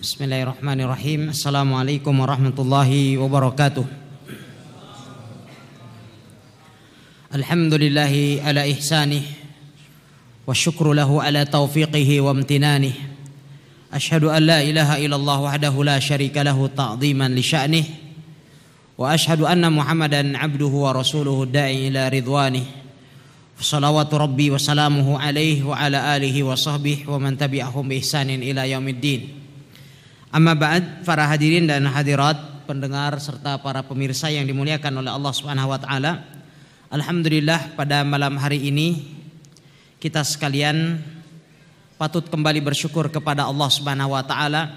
Bismillahirrahmanirrahim. Assalamualaikum warahmatullahi wabarakatuh. Alhamdulillahi ala ihsanih wa syukru lahu ala taufiqihi wa amtinanih. Ashhadu an la ilaha illallah wahdahu la syarika lahu ta'dhiman li sya'nih. Wa ashhadu anna Muhammadan abduhu wa rasuluhu da'i ila ridwanih. Salawatu rabbi wa salamuhu alaihi wa ala alihi wa sahbihi wa man tabi'ahum bi ihsanin ila yaumiddin. Amma ba'd para hadirin dan hadirat, pendengar serta para pemirsa yang dimuliakan oleh Allah Subhanahu wa taala. Alhamdulillah pada malam hari ini kita sekalian patut kembali bersyukur kepada Allah Subhanahu wa taala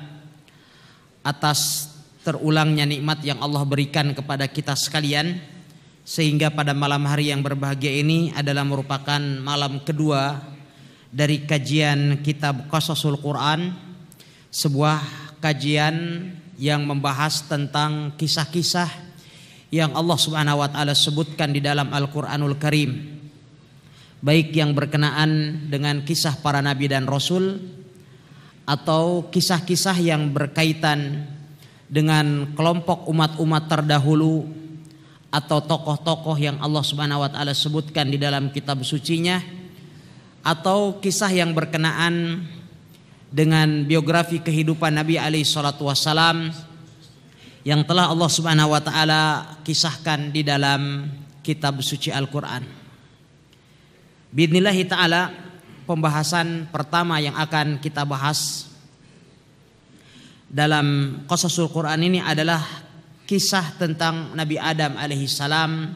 atas terulangnya nikmat yang Allah berikan kepada kita sekalian sehingga pada malam hari yang berbahagia ini adalah merupakan malam kedua dari kajian kitab Qasasul Quran sebuah kajian yang membahas tentang kisah-kisah yang Allah Subhanahu wa taala sebutkan di dalam Al-Qur'anul Karim. Baik yang berkenaan dengan kisah para nabi dan rasul atau kisah-kisah yang berkaitan dengan kelompok umat-umat terdahulu atau tokoh-tokoh yang Allah Subhanahu wa taala sebutkan di dalam kitab sucinya atau kisah yang berkenaan dengan biografi kehidupan Nabi alaihi salatu yang telah Allah Subhanahu wa taala kisahkan di dalam kitab suci Al-Qur'an. hita taala pembahasan pertama yang akan kita bahas dalam Qasasul Qur'an ini adalah kisah tentang Nabi Adam alaihi salam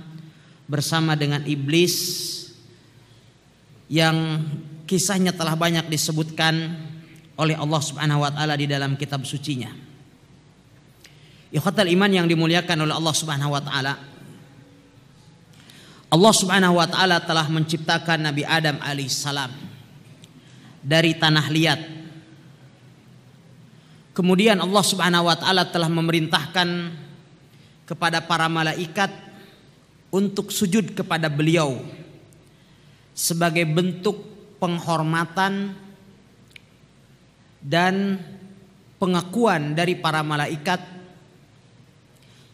bersama dengan iblis yang kisahnya telah banyak disebutkan oleh Allah Subhanahu wa taala di dalam kitab sucinya. Ikhatul iman yang dimuliakan oleh Allah Subhanahu wa taala. Allah Subhanahu wa taala telah menciptakan Nabi Adam alaihissalam dari tanah liat. Kemudian Allah Subhanahu wa taala telah memerintahkan kepada para malaikat untuk sujud kepada beliau sebagai bentuk penghormatan dan pengakuan dari para malaikat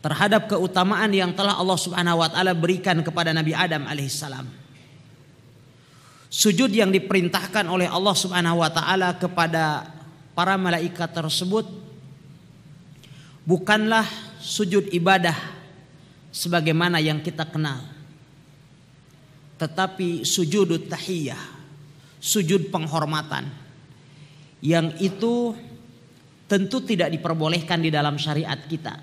terhadap keutamaan yang telah Allah Subhanahu wa taala berikan kepada Nabi Adam alaihissalam. Sujud yang diperintahkan oleh Allah Subhanahu wa taala kepada para malaikat tersebut bukanlah sujud ibadah sebagaimana yang kita kenal. Tetapi sujud tahiyah, sujud penghormatan yang itu tentu tidak diperbolehkan di dalam syariat kita.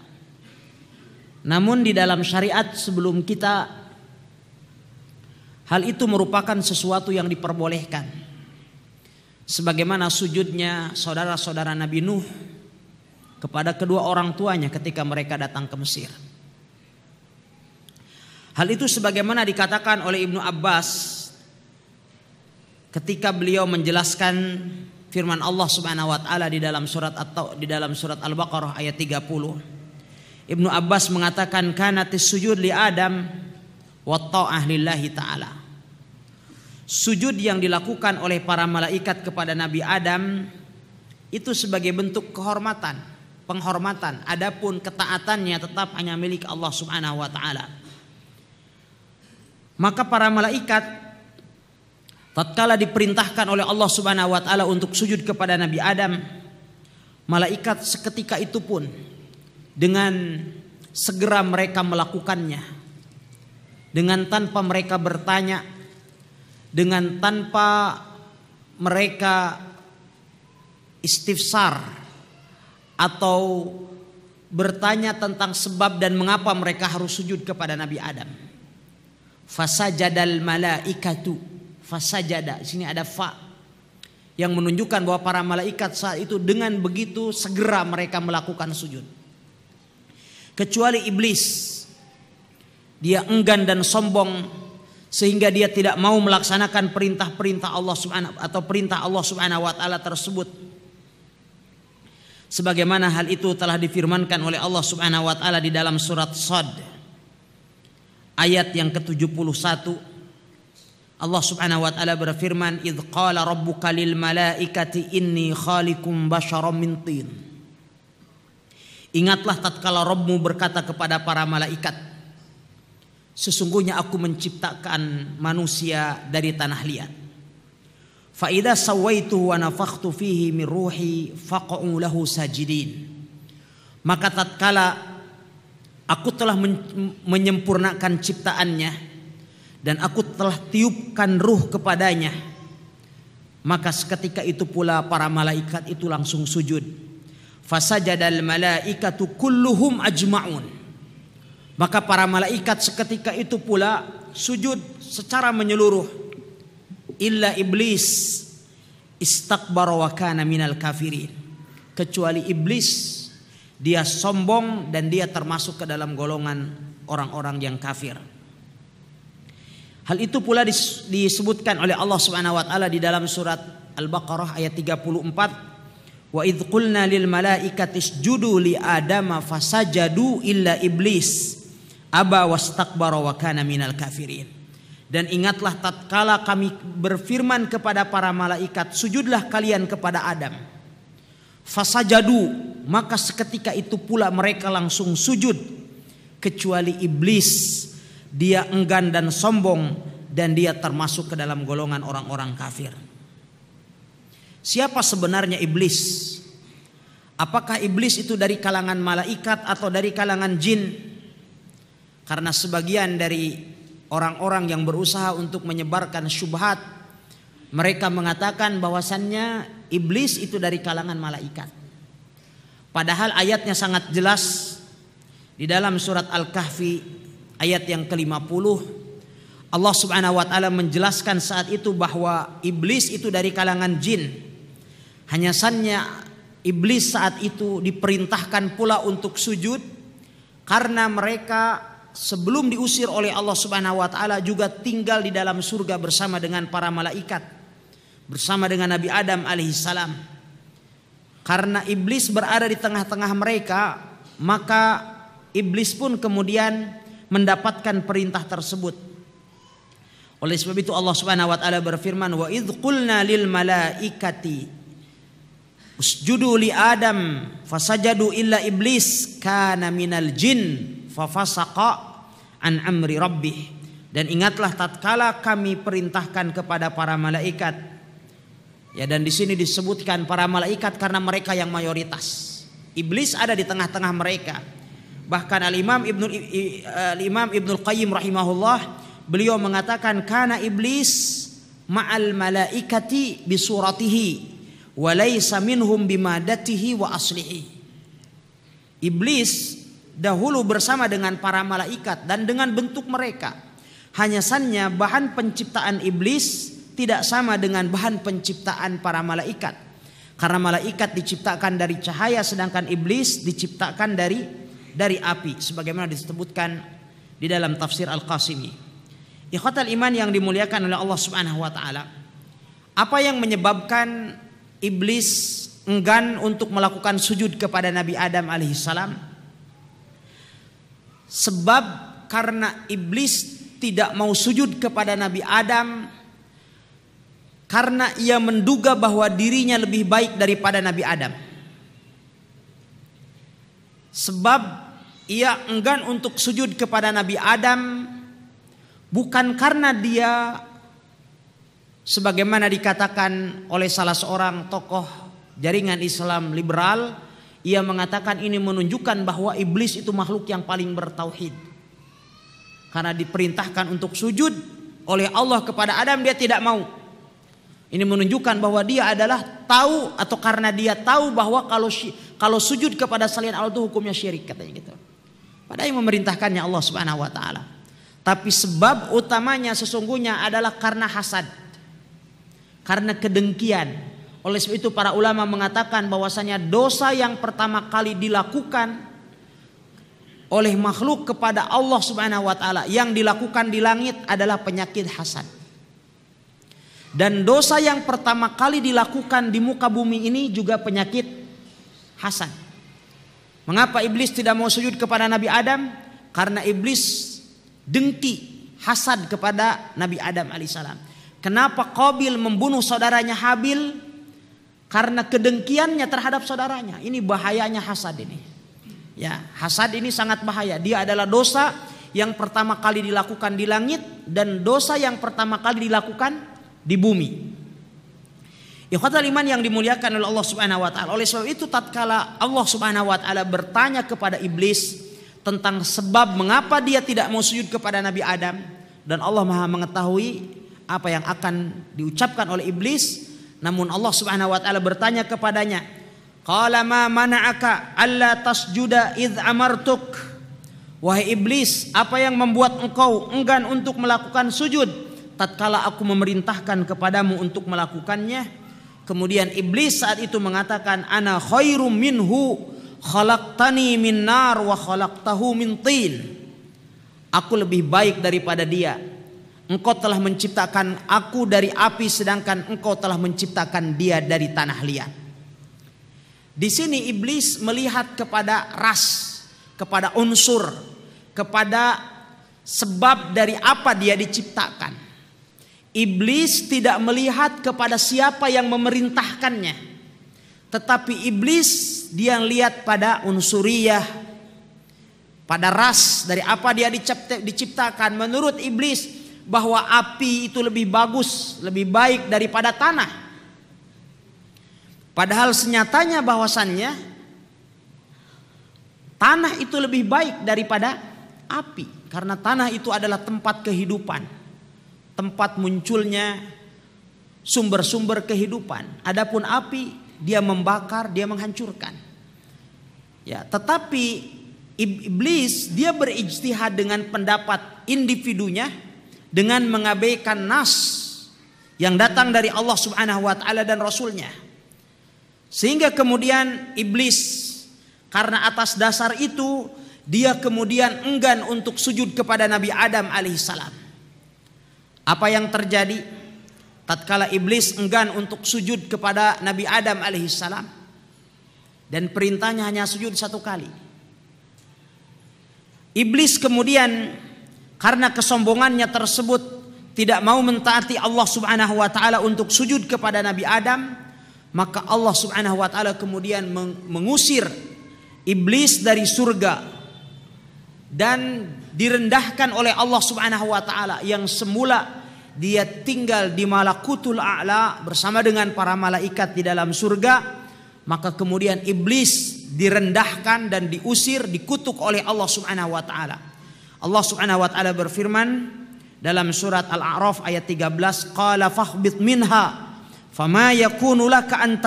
Namun di dalam syariat sebelum kita hal itu merupakan sesuatu yang diperbolehkan. Sebagaimana sujudnya saudara-saudara Nabi Nuh kepada kedua orang tuanya ketika mereka datang ke Mesir. Hal itu sebagaimana dikatakan oleh Ibnu Abbas ketika beliau menjelaskan firman Allah Subhanahu wa taala di dalam surat atau di dalam surat Al-Baqarah ayat 30. Ibnu Abbas mengatakan kanatis sujud li Adam wa ta'ah lillahi taala. Sujud yang dilakukan oleh para malaikat kepada Nabi Adam itu sebagai bentuk kehormatan, penghormatan. Adapun ketaatannya tetap hanya milik Allah Subhanahu wa taala. Maka para malaikat tatkala diperintahkan oleh Allah Subhanahu wa taala untuk sujud kepada Nabi Adam, malaikat seketika itu pun dengan segera mereka melakukannya. Dengan tanpa mereka bertanya, dengan tanpa mereka istifsar atau bertanya tentang sebab dan mengapa mereka harus sujud kepada Nabi Adam. Fasajadal malaikatu fasajada. sini ada fa yang menunjukkan bahwa para malaikat saat itu dengan begitu segera mereka melakukan sujud. Kecuali iblis. Dia enggan dan sombong sehingga dia tidak mau melaksanakan perintah-perintah Allah Subhanahu atau perintah Allah Subhanahu wa taala tersebut. Sebagaimana hal itu telah difirmankan oleh Allah Subhanahu wa taala di dalam surat Sad ayat yang ke-71 Allah Subhanahu wa taala berfirman, "Idz qala rabbuka lil malaikati inni khaliqum basyaram min tin." Ingatlah tatkala Rabbmu berkata kepada para malaikat, "Sesungguhnya aku menciptakan manusia dari tanah liat." Faida sawaitu wa nafakhtu fihi min ruhi faq'u lahu sajidin. Maka tatkala aku telah menyempurnakan ciptaannya, dan aku telah tiupkan ruh kepadanya. Maka seketika itu pula para malaikat itu langsung sujud. Fasajadal malaikatu kulluhum ajma'un. Maka para malaikat seketika itu pula sujud secara menyeluruh. Illa iblis istakbara wa kana minal kafirin. Kecuali iblis dia sombong dan dia termasuk ke dalam golongan orang-orang yang kafir. Hal itu pula disebutkan oleh Allah Subhanahu wa taala di dalam surat Al-Baqarah ayat 34. Wa idh qulna lil malaikati isjudu li adama fasajadu illa iblis aba wastakbara wa kana minal kafirin. Dan ingatlah tatkala kami berfirman kepada para malaikat, sujudlah kalian kepada Adam. Fasajadu, maka seketika itu pula mereka langsung sujud kecuali iblis dia enggan dan sombong dan dia termasuk ke dalam golongan orang-orang kafir. Siapa sebenarnya iblis? Apakah iblis itu dari kalangan malaikat atau dari kalangan jin? Karena sebagian dari orang-orang yang berusaha untuk menyebarkan syubhat, mereka mengatakan bahwasannya iblis itu dari kalangan malaikat. Padahal ayatnya sangat jelas di dalam surat Al-Kahfi ayat yang ke-50 Allah Subhanahu wa taala menjelaskan saat itu bahwa iblis itu dari kalangan jin. Hanya saja iblis saat itu diperintahkan pula untuk sujud karena mereka sebelum diusir oleh Allah Subhanahu wa taala juga tinggal di dalam surga bersama dengan para malaikat bersama dengan Nabi Adam alaihissalam. Karena iblis berada di tengah-tengah mereka, maka iblis pun kemudian mendapatkan perintah tersebut. Oleh sebab itu Allah Subhanahu wa taala berfirman wa idz qulna lil malaikati usjudu li adam fasajadu illa iblis kana minal jin fafasaqa an amri rabbih dan ingatlah tatkala kami perintahkan kepada para malaikat ya dan di sini disebutkan para malaikat karena mereka yang mayoritas iblis ada di tengah-tengah mereka Bahkan Al-Imam Ibnu Al-Imam Ibnu Qayyim rahimahullah beliau mengatakan kana iblis ma'al malaikati bisuratihi wa laysa minhum bimadatihi wa aslihi. Iblis dahulu bersama dengan para malaikat dan dengan bentuk mereka. Hanya sannya bahan penciptaan iblis tidak sama dengan bahan penciptaan para malaikat. Karena malaikat diciptakan dari cahaya sedangkan iblis diciptakan dari dari api sebagaimana disebutkan di dalam tafsir Al-Qasimi. Ikhwatal iman yang dimuliakan oleh Allah Subhanahu wa taala. Apa yang menyebabkan iblis enggan untuk melakukan sujud kepada Nabi Adam alaihissalam? Sebab karena iblis tidak mau sujud kepada Nabi Adam karena ia menduga bahwa dirinya lebih baik daripada Nabi Adam. Sebab ia enggan untuk sujud kepada Nabi Adam bukan karena dia sebagaimana dikatakan oleh salah seorang tokoh jaringan Islam liberal ia mengatakan ini menunjukkan bahwa iblis itu makhluk yang paling bertauhid karena diperintahkan untuk sujud oleh Allah kepada Adam dia tidak mau ini menunjukkan bahwa dia adalah tahu atau karena dia tahu bahwa kalau kalau sujud kepada selain Allah itu hukumnya syirik katanya gitu. Padahal yang memerintahkannya Allah Subhanahu wa taala. Tapi sebab utamanya sesungguhnya adalah karena hasad. Karena kedengkian. Oleh sebab itu para ulama mengatakan bahwasanya dosa yang pertama kali dilakukan oleh makhluk kepada Allah Subhanahu wa taala yang dilakukan di langit adalah penyakit hasad. Dan dosa yang pertama kali dilakukan di muka bumi ini juga penyakit Hasan. Mengapa iblis tidak mau sujud kepada Nabi Adam? Karena iblis dengki, hasad kepada Nabi Adam alaihissalam. Kenapa Qabil membunuh saudaranya Habil? Karena kedengkiannya terhadap saudaranya. Ini bahayanya hasad ini. Ya, hasad ini sangat bahaya. Dia adalah dosa yang pertama kali dilakukan di langit dan dosa yang pertama kali dilakukan di bumi. Ikhwatal iman yang dimuliakan oleh Allah Subhanahu wa taala. Oleh sebab itu tatkala Allah Subhanahu wa taala bertanya kepada iblis tentang sebab mengapa dia tidak mau sujud kepada Nabi Adam dan Allah Maha mengetahui apa yang akan diucapkan oleh iblis, namun Allah Subhanahu wa taala bertanya kepadanya, "Qala ma mana'aka alla tasjuda id amartuk?" Wahai iblis, apa yang membuat engkau enggan untuk melakukan sujud tatkala aku memerintahkan kepadamu untuk melakukannya? Kemudian iblis saat itu mengatakan ana khairum minhu khalaqtani min nar wa khalaqtahu min tin. Aku lebih baik daripada dia. Engkau telah menciptakan aku dari api sedangkan engkau telah menciptakan dia dari tanah liat. Di sini iblis melihat kepada ras, kepada unsur, kepada sebab dari apa dia diciptakan. Iblis tidak melihat kepada siapa yang memerintahkannya. Tetapi iblis dia lihat pada unsuriyah, pada ras dari apa dia diciptakan. Menurut iblis bahwa api itu lebih bagus, lebih baik daripada tanah. Padahal senyatanya bahwasannya tanah itu lebih baik daripada api. Karena tanah itu adalah tempat kehidupan tempat munculnya sumber-sumber kehidupan. Adapun api dia membakar, dia menghancurkan. Ya, tetapi iblis dia berijtihad dengan pendapat individunya dengan mengabaikan nas yang datang dari Allah Subhanahu wa taala dan rasulnya. Sehingga kemudian iblis karena atas dasar itu dia kemudian enggan untuk sujud kepada Nabi Adam alaihissalam. Apa yang terjadi? Tatkala iblis enggan untuk sujud kepada Nabi Adam alaihissalam dan perintahnya hanya sujud satu kali. Iblis kemudian karena kesombongannya tersebut tidak mau mentaati Allah Subhanahu wa taala untuk sujud kepada Nabi Adam, maka Allah Subhanahu wa taala kemudian mengusir iblis dari surga dan direndahkan oleh Allah Subhanahu wa taala yang semula dia tinggal di malakutul a'la bersama dengan para malaikat di dalam surga maka kemudian iblis direndahkan dan diusir dikutuk oleh Allah Subhanahu wa taala. Allah Subhanahu wa taala berfirman dalam surat Al-A'raf ayat 13 qala fahbit minha fama yakunu laka an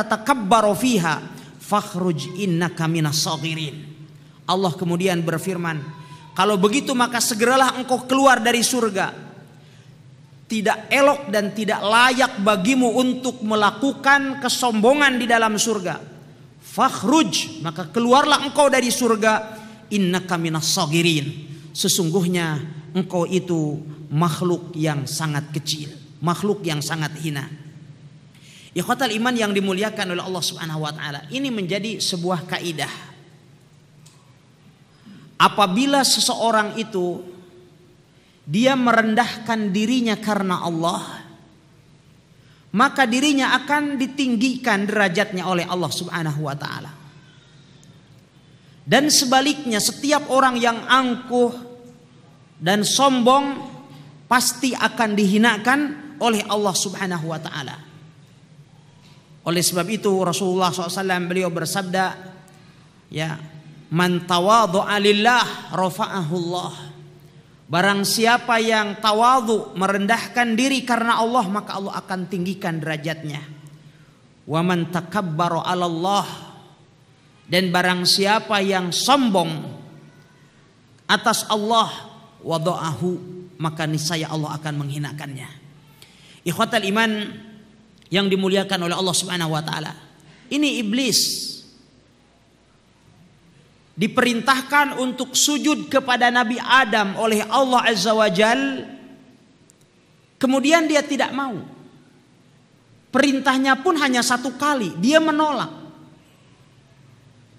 fiha fakhruj innaka minas Allah kemudian berfirman kalau begitu maka segeralah engkau keluar dari surga tidak elok dan tidak layak bagimu untuk melakukan kesombongan di dalam surga. Fakhruj, maka keluarlah engkau dari surga. Inna kaminas sogirin. Sesungguhnya engkau itu makhluk yang sangat kecil. Makhluk yang sangat hina. Ikhwatal iman yang dimuliakan oleh Allah subhanahu wa ta'ala. Ini menjadi sebuah kaidah. Apabila seseorang itu dia merendahkan dirinya karena Allah, maka dirinya akan ditinggikan derajatnya oleh Allah Subhanahu wa taala. Dan sebaliknya, setiap orang yang angkuh dan sombong pasti akan dihinakan oleh Allah Subhanahu wa taala. Oleh sebab itu Rasulullah SAW beliau bersabda, ya, man alillah lillah rafa'ahu Allah. Barang siapa yang tawadhu merendahkan diri karena Allah maka Allah akan tinggikan derajatnya. Wa man takabbara 'ala Allah dan barang siapa yang sombong atas Allah wada'ahu maka niscaya Allah akan menghinakannya. Ikhwatal iman yang dimuliakan oleh Allah Subhanahu wa taala. Ini iblis diperintahkan untuk sujud kepada Nabi Adam oleh Allah Azza wa Jal kemudian dia tidak mau perintahnya pun hanya satu kali dia menolak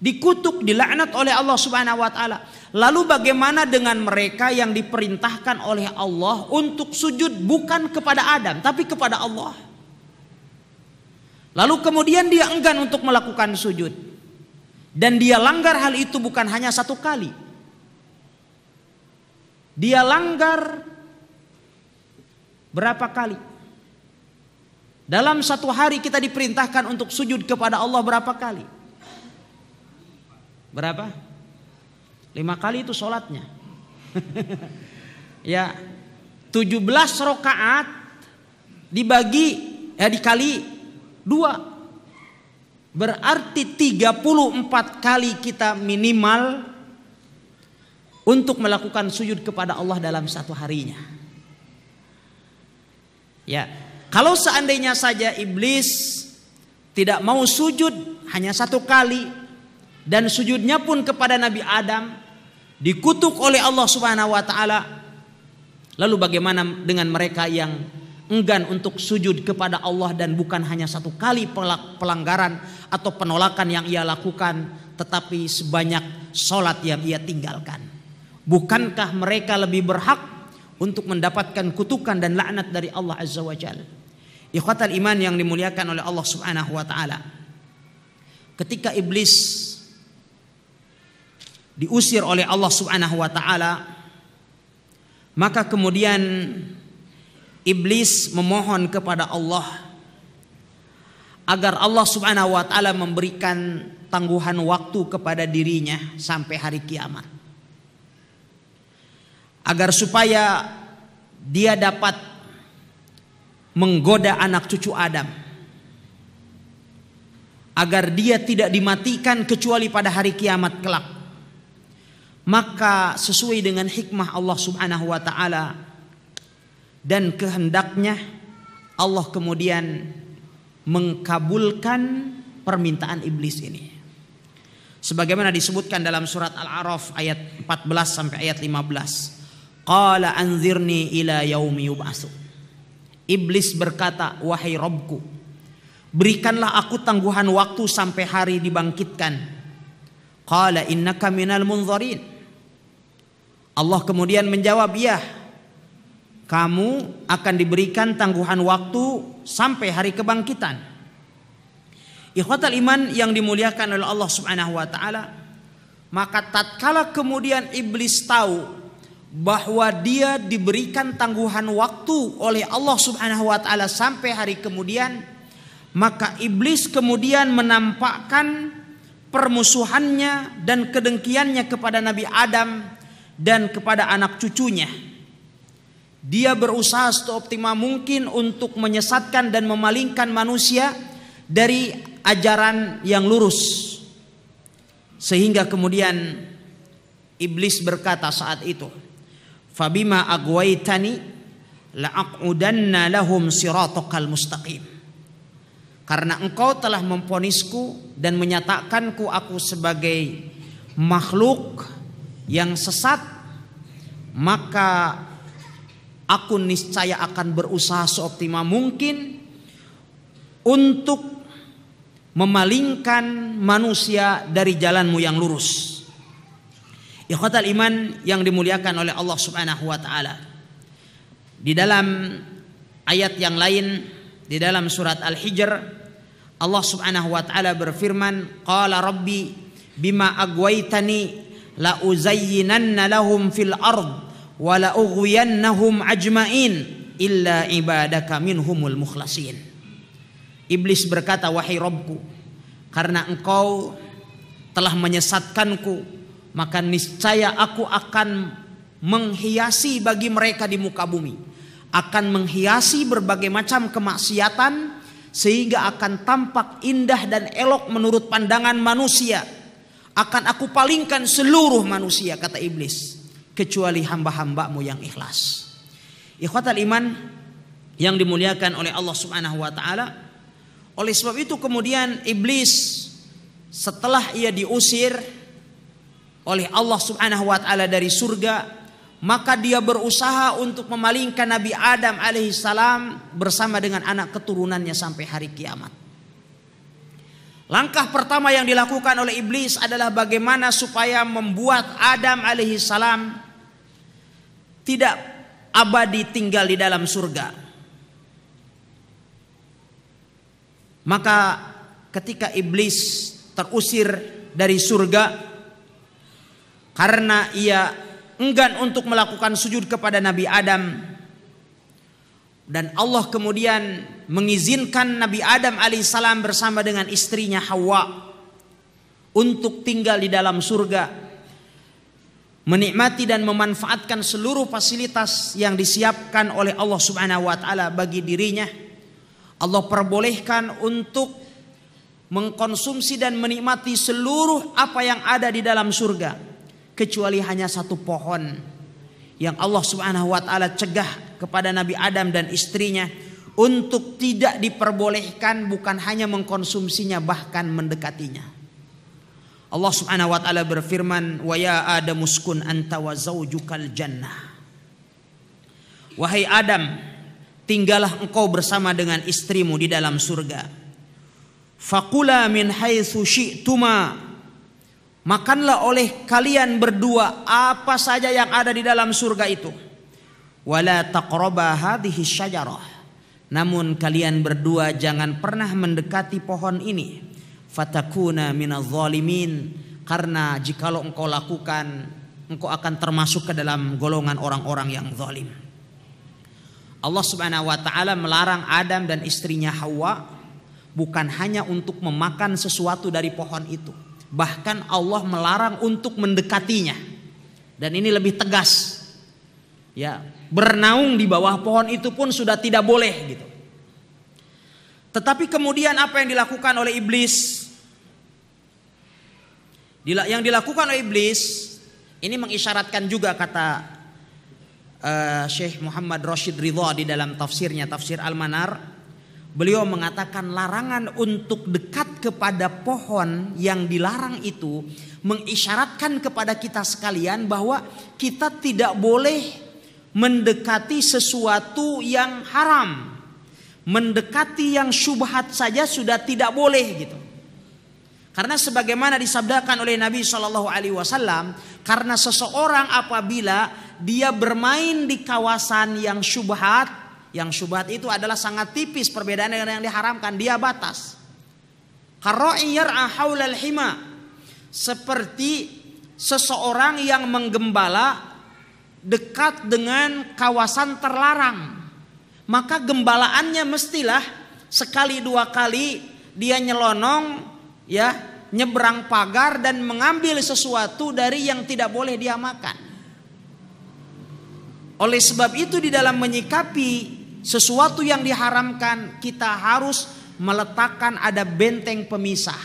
dikutuk dilaknat oleh Allah Subhanahu wa taala lalu bagaimana dengan mereka yang diperintahkan oleh Allah untuk sujud bukan kepada Adam tapi kepada Allah Lalu kemudian dia enggan untuk melakukan sujud. Dan dia langgar hal itu bukan hanya satu kali. Dia langgar berapa kali? Dalam satu hari kita diperintahkan untuk sujud kepada Allah berapa kali? Berapa? Lima kali itu sholatnya. ya, 17 rokaat dibagi ya dikali dua Berarti 34 kali kita minimal untuk melakukan sujud kepada Allah dalam satu harinya. Ya, kalau seandainya saja iblis tidak mau sujud hanya satu kali dan sujudnya pun kepada Nabi Adam dikutuk oleh Allah Subhanahu wa taala. Lalu bagaimana dengan mereka yang enggan untuk sujud kepada Allah dan bukan hanya satu kali pelanggaran atau penolakan yang ia lakukan tetapi sebanyak sholat yang ia tinggalkan. Bukankah mereka lebih berhak untuk mendapatkan kutukan dan laknat dari Allah Azza wa Jal. Ikhwatal iman yang dimuliakan oleh Allah Subhanahu wa taala. Ketika iblis diusir oleh Allah Subhanahu wa taala, maka kemudian Iblis memohon kepada Allah agar Allah Subhanahu wa taala memberikan tangguhan waktu kepada dirinya sampai hari kiamat. Agar supaya dia dapat menggoda anak cucu Adam. Agar dia tidak dimatikan kecuali pada hari kiamat kelak. Maka sesuai dengan hikmah Allah Subhanahu wa taala dan kehendaknya Allah kemudian mengkabulkan permintaan iblis ini. Sebagaimana disebutkan dalam surat Al-A'raf ayat 14 sampai ayat 15. Qala anzirni ila yaumi yub'atsu. Iblis berkata, "Wahai Robku, berikanlah aku tangguhan waktu sampai hari dibangkitkan." Qala innaka minal munzarin. Allah kemudian menjawab, "Ya, kamu akan diberikan tangguhan waktu sampai hari kebangkitan. Ikhwatal iman yang dimuliakan oleh Allah Subhanahu wa taala, maka tatkala kemudian iblis tahu bahwa dia diberikan tangguhan waktu oleh Allah Subhanahu wa taala sampai hari kemudian, maka iblis kemudian menampakkan permusuhannya dan kedengkiannya kepada Nabi Adam dan kepada anak cucunya. Dia berusaha seoptimal mungkin untuk menyesatkan dan memalingkan manusia dari ajaran yang lurus. Sehingga kemudian iblis berkata saat itu, "Fabima agwaitani la'aqudanna lahum siratokal mustaqim." Karena engkau telah memponisku dan menyatakanku aku sebagai makhluk yang sesat, maka Aku niscaya akan berusaha seoptimal mungkin untuk memalingkan manusia dari jalanmu yang lurus. Ikhwatal iman yang dimuliakan oleh Allah Subhanahu wa taala. Di dalam ayat yang lain di dalam surat Al-Hijr Allah Subhanahu wa taala berfirman, "Qala rabbi bima agwaitani la uzayyinanna lahum fil ard wala ughwiyannahum ajmain illa ibadaka minhumul mukhlasin iblis berkata wahai robku karena engkau telah menyesatkanku maka niscaya aku akan menghiasi bagi mereka di muka bumi akan menghiasi berbagai macam kemaksiatan sehingga akan tampak indah dan elok menurut pandangan manusia akan aku palingkan seluruh manusia kata iblis kecuali hamba-hambamu yang ikhlas. Ikhwatal iman yang dimuliakan oleh Allah Subhanahu wa taala. Oleh sebab itu kemudian iblis setelah ia diusir oleh Allah Subhanahu wa taala dari surga, maka dia berusaha untuk memalingkan Nabi Adam alaihissalam bersama dengan anak keturunannya sampai hari kiamat. Langkah pertama yang dilakukan oleh iblis adalah bagaimana supaya membuat Adam alaihissalam tidak abadi tinggal di dalam surga. Maka ketika iblis terusir dari surga karena ia enggan untuk melakukan sujud kepada Nabi Adam dan Allah kemudian mengizinkan Nabi Adam alaihissalam bersama dengan istrinya Hawa untuk tinggal di dalam surga menikmati dan memanfaatkan seluruh fasilitas yang disiapkan oleh Allah Subhanahu wa taala bagi dirinya. Allah perbolehkan untuk mengkonsumsi dan menikmati seluruh apa yang ada di dalam surga kecuali hanya satu pohon yang Allah Subhanahu wa taala cegah kepada Nabi Adam dan istrinya untuk tidak diperbolehkan bukan hanya mengkonsumsinya bahkan mendekatinya. Allah Subhanahu wa taala berfirman, "Wa ya Adam uskun anta wa zaujukal jannah." Wahai Adam, tinggallah engkau bersama dengan istrimu di dalam surga. Fakula min haitsu syi'tuma. Makanlah oleh kalian berdua apa saja yang ada di dalam surga itu. Wala taqraba hadhihi syajarah. Namun kalian berdua jangan pernah mendekati pohon ini fatakuna mina zalimin karena jikalau engkau lakukan engkau akan termasuk ke dalam golongan orang-orang yang zalim. Allah Subhanahu wa taala melarang Adam dan istrinya Hawa bukan hanya untuk memakan sesuatu dari pohon itu, bahkan Allah melarang untuk mendekatinya. Dan ini lebih tegas. Ya, bernaung di bawah pohon itu pun sudah tidak boleh gitu. Tetapi kemudian apa yang dilakukan oleh iblis yang dilakukan oleh iblis ini mengisyaratkan juga kata uh, eh, Syekh Muhammad Rashid Ridha di dalam tafsirnya tafsir Al-Manar. Beliau mengatakan larangan untuk dekat kepada pohon yang dilarang itu mengisyaratkan kepada kita sekalian bahwa kita tidak boleh mendekati sesuatu yang haram. Mendekati yang syubhat saja sudah tidak boleh gitu. Karena sebagaimana disabdakan oleh Nabi Shallallahu Alaihi Wasallam, karena seseorang apabila dia bermain di kawasan yang syubhat, yang syubhat itu adalah sangat tipis perbedaan dengan yang diharamkan, dia batas. Karo'iyar hima, seperti seseorang yang menggembala dekat dengan kawasan terlarang. Maka gembalaannya mestilah sekali dua kali dia nyelonong ya nyebrang pagar dan mengambil sesuatu dari yang tidak boleh dia makan. Oleh sebab itu di dalam menyikapi sesuatu yang diharamkan kita harus meletakkan ada benteng pemisah.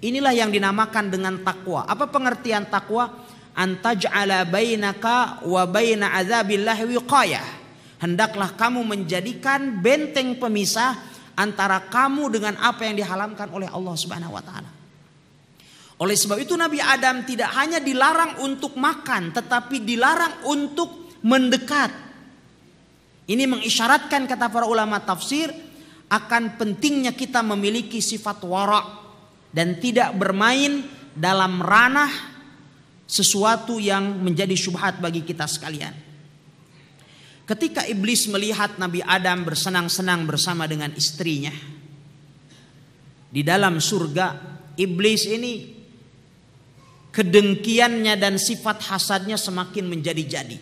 Inilah yang dinamakan dengan takwa. Apa pengertian takwa? Antaj'ala bainaka wa baina azabillahi wiqayah. Hendaklah kamu menjadikan benteng pemisah antara kamu dengan apa yang dihalamkan oleh Allah Subhanahu wa taala. Oleh sebab itu Nabi Adam tidak hanya dilarang untuk makan tetapi dilarang untuk mendekat. Ini mengisyaratkan kata para ulama tafsir akan pentingnya kita memiliki sifat warak dan tidak bermain dalam ranah sesuatu yang menjadi syubhat bagi kita sekalian. Ketika iblis melihat Nabi Adam bersenang-senang bersama dengan istrinya, di dalam surga, iblis ini kedengkiannya dan sifat hasadnya semakin menjadi-jadi.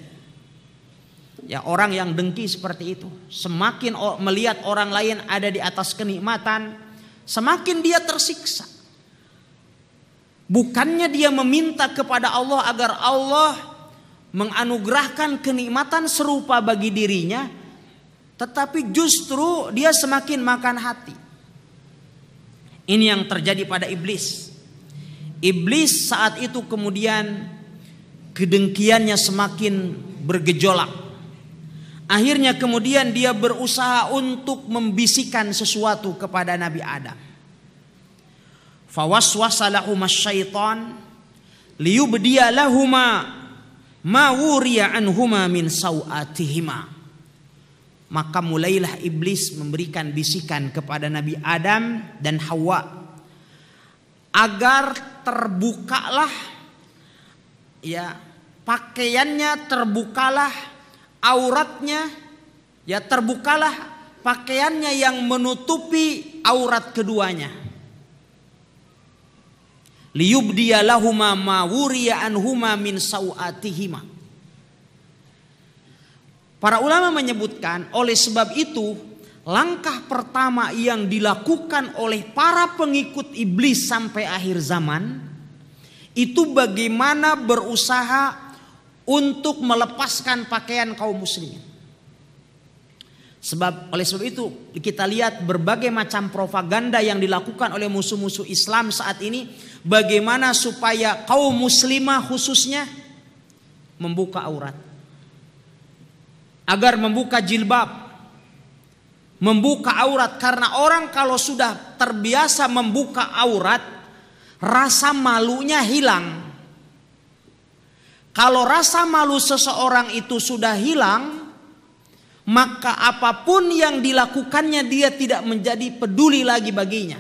Ya orang yang dengki seperti itu, semakin melihat orang lain ada di atas kenikmatan, semakin dia tersiksa. Bukannya dia meminta kepada Allah agar Allah menganugerahkan kenikmatan serupa bagi dirinya, tetapi justru dia semakin makan hati. Ini yang terjadi pada iblis. Iblis saat itu kemudian kedengkiannya semakin bergejolak. Akhirnya kemudian dia berusaha untuk membisikkan sesuatu kepada Nabi Adam. Fawaswasalahu masyaiton ma min sawatihima maka mulailah iblis memberikan bisikan kepada Nabi Adam dan Hawa agar terbukalah ya pakaiannya terbukalah auratnya ya terbukalah pakaiannya yang menutupi aurat keduanya liyubdiya lahuma ma wuriya anhuma min sawatihima Para ulama menyebutkan oleh sebab itu langkah pertama yang dilakukan oleh para pengikut iblis sampai akhir zaman itu bagaimana berusaha untuk melepaskan pakaian kaum muslimin. Sebab oleh sebab itu kita lihat berbagai macam propaganda yang dilakukan oleh musuh-musuh Islam saat ini Bagaimana supaya kaum muslimah khususnya membuka aurat. Agar membuka jilbab. Membuka aurat karena orang kalau sudah terbiasa membuka aurat rasa malunya hilang. Kalau rasa malu seseorang itu sudah hilang, maka apapun yang dilakukannya dia tidak menjadi peduli lagi baginya.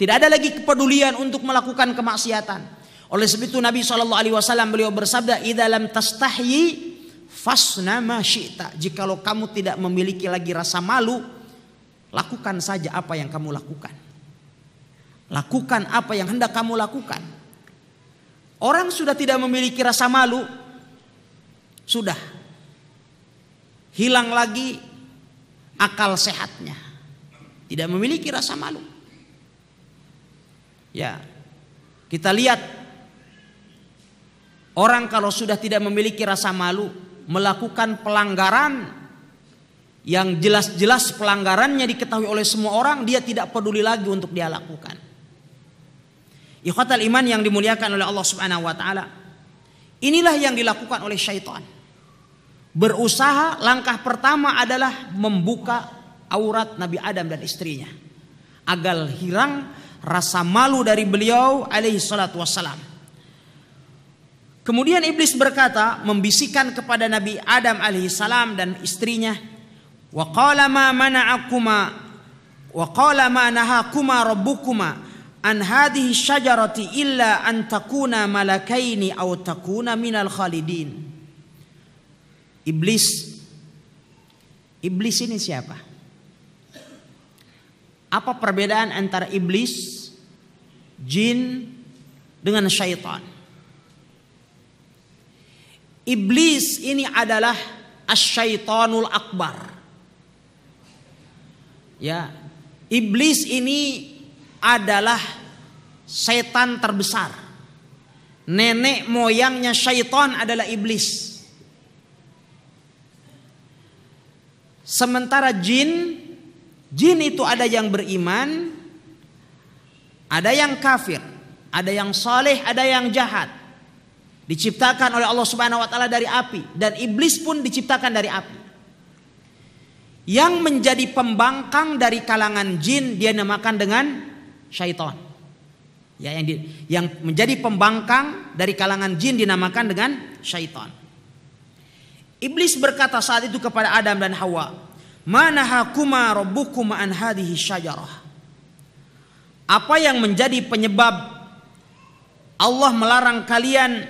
Tidak ada lagi kepedulian untuk melakukan kemaksiatan. Oleh sebab itu Nabi Shallallahu Alaihi Wasallam beliau bersabda, dalam testahi fasna masyita. Jikalau kamu tidak memiliki lagi rasa malu, lakukan saja apa yang kamu lakukan. Lakukan apa yang hendak kamu lakukan. Orang sudah tidak memiliki rasa malu, sudah hilang lagi akal sehatnya. Tidak memiliki rasa malu. Ya. Kita lihat orang kalau sudah tidak memiliki rasa malu melakukan pelanggaran yang jelas-jelas pelanggarannya diketahui oleh semua orang, dia tidak peduli lagi untuk dia lakukan. Ikhwatal iman yang dimuliakan oleh Allah Subhanahu wa taala. Inilah yang dilakukan oleh syaitan. Berusaha langkah pertama adalah membuka aurat Nabi Adam dan istrinya agar hilang rasa malu dari beliau alaihi salatu wassalam. Kemudian iblis berkata membisikkan kepada Nabi Adam alaihi salam dan istrinya wa qala ma mana'akuma wa qala ma nahakuma rabbukuma an hadhihi syajarati illa an takuna malakaini aw takuna minal khalidin. Iblis Iblis ini siapa? Apa perbedaan antara iblis, jin, dengan syaitan? Iblis ini adalah asyaitonul akbar. Ya, iblis ini adalah setan terbesar. Nenek moyangnya syaitan adalah iblis. Sementara jin Jin itu ada yang beriman, ada yang kafir, ada yang saleh, ada yang jahat. Diciptakan oleh Allah Subhanahu wa taala dari api dan iblis pun diciptakan dari api. Yang menjadi pembangkang dari kalangan jin dia namakan dengan syaitan. Ya yang di, yang menjadi pembangkang dari kalangan jin dinamakan dengan syaitan. Iblis berkata saat itu kepada Adam dan Hawa, rabbukuma an hadhihi syajarah. Apa yang menjadi penyebab Allah melarang kalian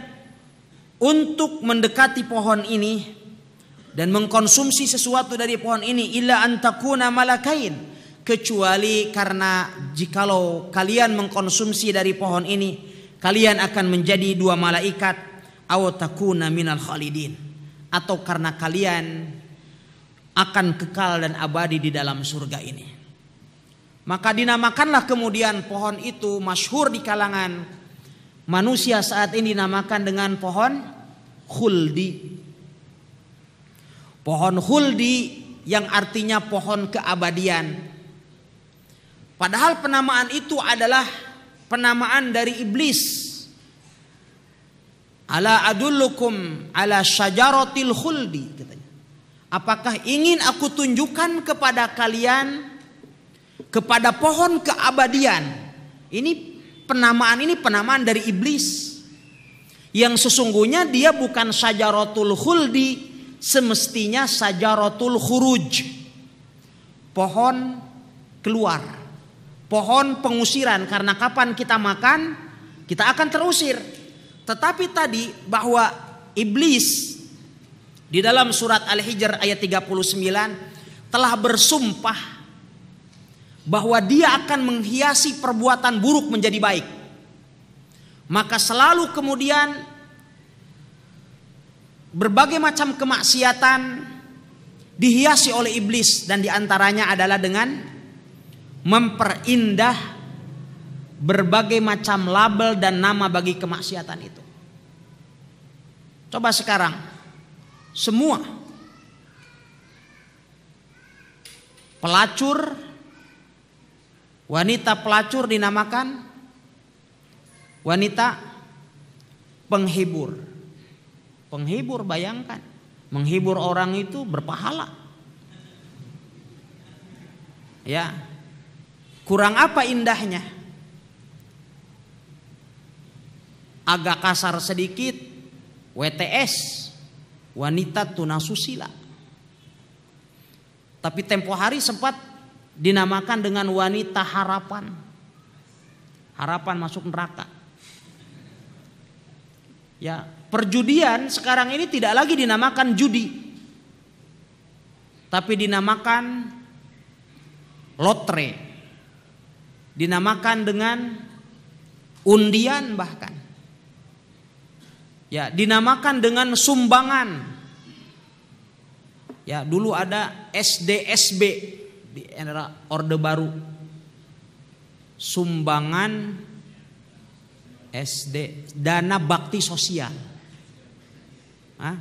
untuk mendekati pohon ini dan mengkonsumsi sesuatu dari pohon ini illa antakuna malakain kecuali karena jikalau kalian mengkonsumsi dari pohon ini kalian akan menjadi dua malaikat atau takuna minal khalidin atau karena kalian akan kekal dan abadi di dalam surga ini. Maka dinamakanlah kemudian pohon itu masyhur di kalangan manusia saat ini dinamakan dengan pohon khuldi. Pohon khuldi yang artinya pohon keabadian. Padahal penamaan itu adalah penamaan dari iblis. Ala adullukum ala syajaratil khuldi. Apakah ingin aku tunjukkan kepada kalian kepada pohon keabadian? Ini penamaan ini penamaan dari iblis. Yang sesungguhnya dia bukan sajarotul khuldi, semestinya sajarotul khuruj. Pohon keluar. Pohon pengusiran karena kapan kita makan kita akan terusir. Tetapi tadi bahwa iblis di dalam surat Al-Hijr ayat 39 telah bersumpah bahwa dia akan menghiasi perbuatan buruk menjadi baik. Maka selalu kemudian berbagai macam kemaksiatan dihiasi oleh iblis dan diantaranya adalah dengan memperindah berbagai macam label dan nama bagi kemaksiatan itu. Coba sekarang semua pelacur wanita pelacur dinamakan wanita penghibur. Penghibur bayangkan, menghibur orang itu berpahala. Ya. Kurang apa indahnya? Agak kasar sedikit WTS wanita tunasusila. Tapi tempo hari sempat dinamakan dengan wanita harapan. Harapan masuk neraka. Ya, perjudian sekarang ini tidak lagi dinamakan judi. Tapi dinamakan lotre. Dinamakan dengan undian bahkan. Ya, dinamakan dengan sumbangan. Ya, dulu ada SDSB di era Orde Baru. Sumbangan SD dana bakti sosial. Hah?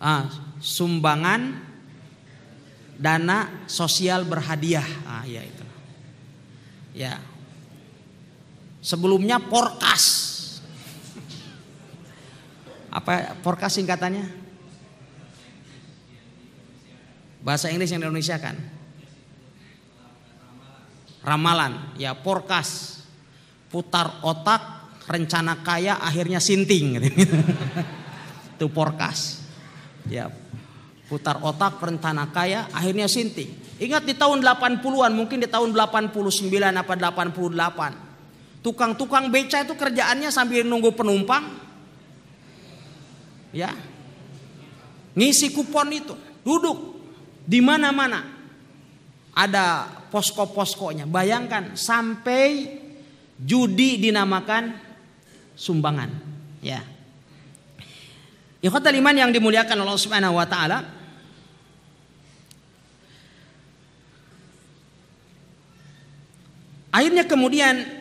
Ah, sumbangan dana sosial berhadiah. Ah, ya itu. Ya, Sebelumnya Porkas. Apa Porkas singkatannya? Bahasa Inggris yang di Indonesia kan? Ramalan, ya Porkas. Putar otak, rencana kaya akhirnya sinting. Itu Porkas. Ya, putar otak rencana kaya akhirnya sinting. Ingat di tahun 80-an, mungkin di tahun 89 apa 88 Tukang-tukang beca itu kerjaannya sambil nunggu penumpang. Ya. Ngisi kupon itu, duduk di mana-mana. Ada posko-poskonya. Bayangkan sampai judi dinamakan sumbangan, ya. Ikhwatul iman yang dimuliakan Allah Subhanahu wa taala. Akhirnya kemudian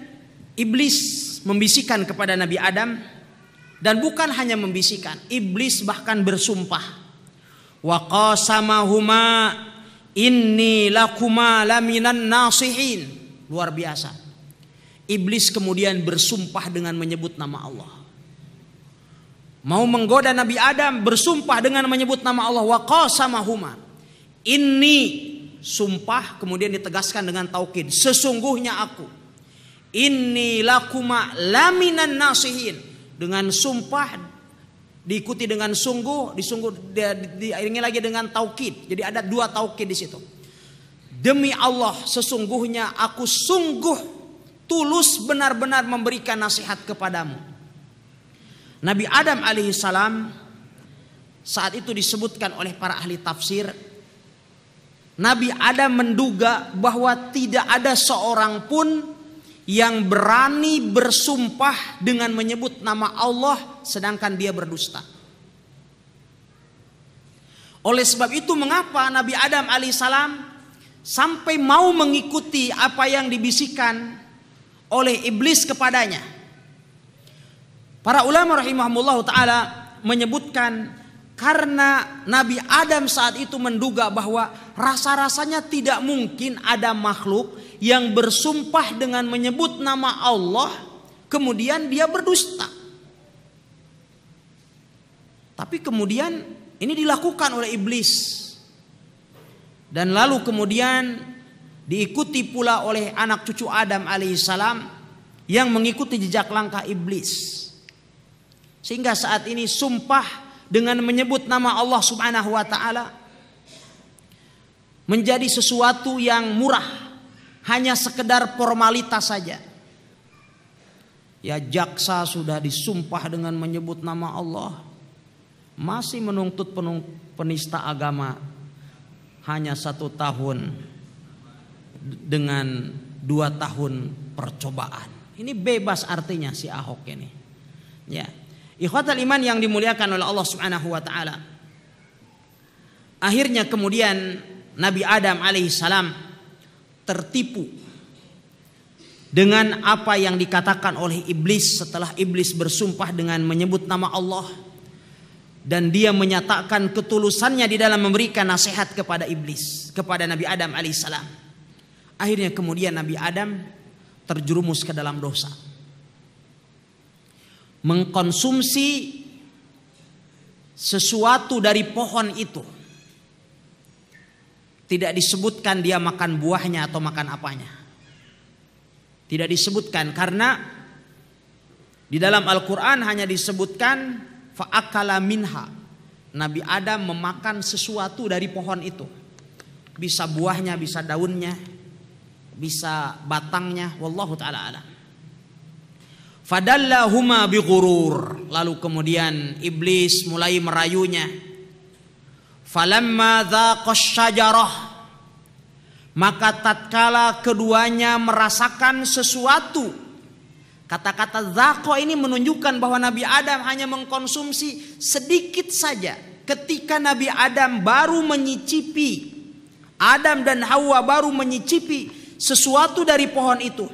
Iblis membisikkan kepada Nabi Adam dan bukan hanya membisikkan, iblis bahkan bersumpah. Wa qasamahuma inni lakuma laminan nasihin. Luar biasa. Iblis kemudian bersumpah dengan menyebut nama Allah. Mau menggoda Nabi Adam bersumpah dengan menyebut nama Allah wa qasamahuma. Inni sumpah kemudian ditegaskan dengan taukid, sesungguhnya aku Inni lakuma laminan nasihin. Dengan sumpah diikuti dengan sungguh, disungguh diiringi lagi dengan taukid. Jadi ada dua taukid di situ. Demi Allah sesungguhnya aku sungguh tulus benar-benar memberikan nasihat kepadamu. Nabi Adam alaihi salam saat itu disebutkan oleh para ahli tafsir Nabi Adam menduga bahwa tidak ada seorang pun yang berani bersumpah dengan menyebut nama Allah sedangkan dia berdusta. Oleh sebab itu mengapa Nabi Adam alaihissalam sampai mau mengikuti apa yang dibisikkan oleh iblis kepadanya. Para ulama rahimahumullah taala menyebutkan karena Nabi Adam saat itu menduga bahwa rasa-rasanya tidak mungkin ada makhluk yang bersumpah dengan menyebut nama Allah kemudian dia berdusta. Tapi kemudian ini dilakukan oleh iblis. Dan lalu kemudian diikuti pula oleh anak cucu Adam alaihissalam yang mengikuti jejak langkah iblis. Sehingga saat ini sumpah dengan menyebut nama Allah Subhanahu wa taala menjadi sesuatu yang murah hanya sekedar formalitas saja. Ya jaksa sudah disumpah dengan menyebut nama Allah. Masih menuntut penista agama. Hanya satu tahun dengan dua tahun percobaan. Ini bebas artinya si Ahok ini. Ya. Ikhwatal iman yang dimuliakan oleh Allah Subhanahu wa taala. Akhirnya kemudian Nabi Adam alaihi salam tertipu dengan apa yang dikatakan oleh iblis setelah iblis bersumpah dengan menyebut nama Allah dan dia menyatakan ketulusannya di dalam memberikan nasihat kepada iblis kepada Nabi Adam alaihissalam akhirnya kemudian Nabi Adam terjerumus ke dalam dosa mengkonsumsi sesuatu dari pohon itu tidak disebutkan dia makan buahnya atau makan apanya. Tidak disebutkan karena di dalam Al-Qur'an hanya disebutkan faakala minha. Nabi Adam memakan sesuatu dari pohon itu. Bisa buahnya, bisa daunnya, bisa batangnya, wallahu taala alam. Fadallahuma bighurur. Lalu kemudian iblis mulai merayunya Falamma dhaqas syajarah maka tatkala keduanya merasakan sesuatu Kata-kata zako ini menunjukkan bahwa Nabi Adam hanya mengkonsumsi sedikit saja. Ketika Nabi Adam baru menyicipi, Adam dan Hawa baru menyicipi sesuatu dari pohon itu.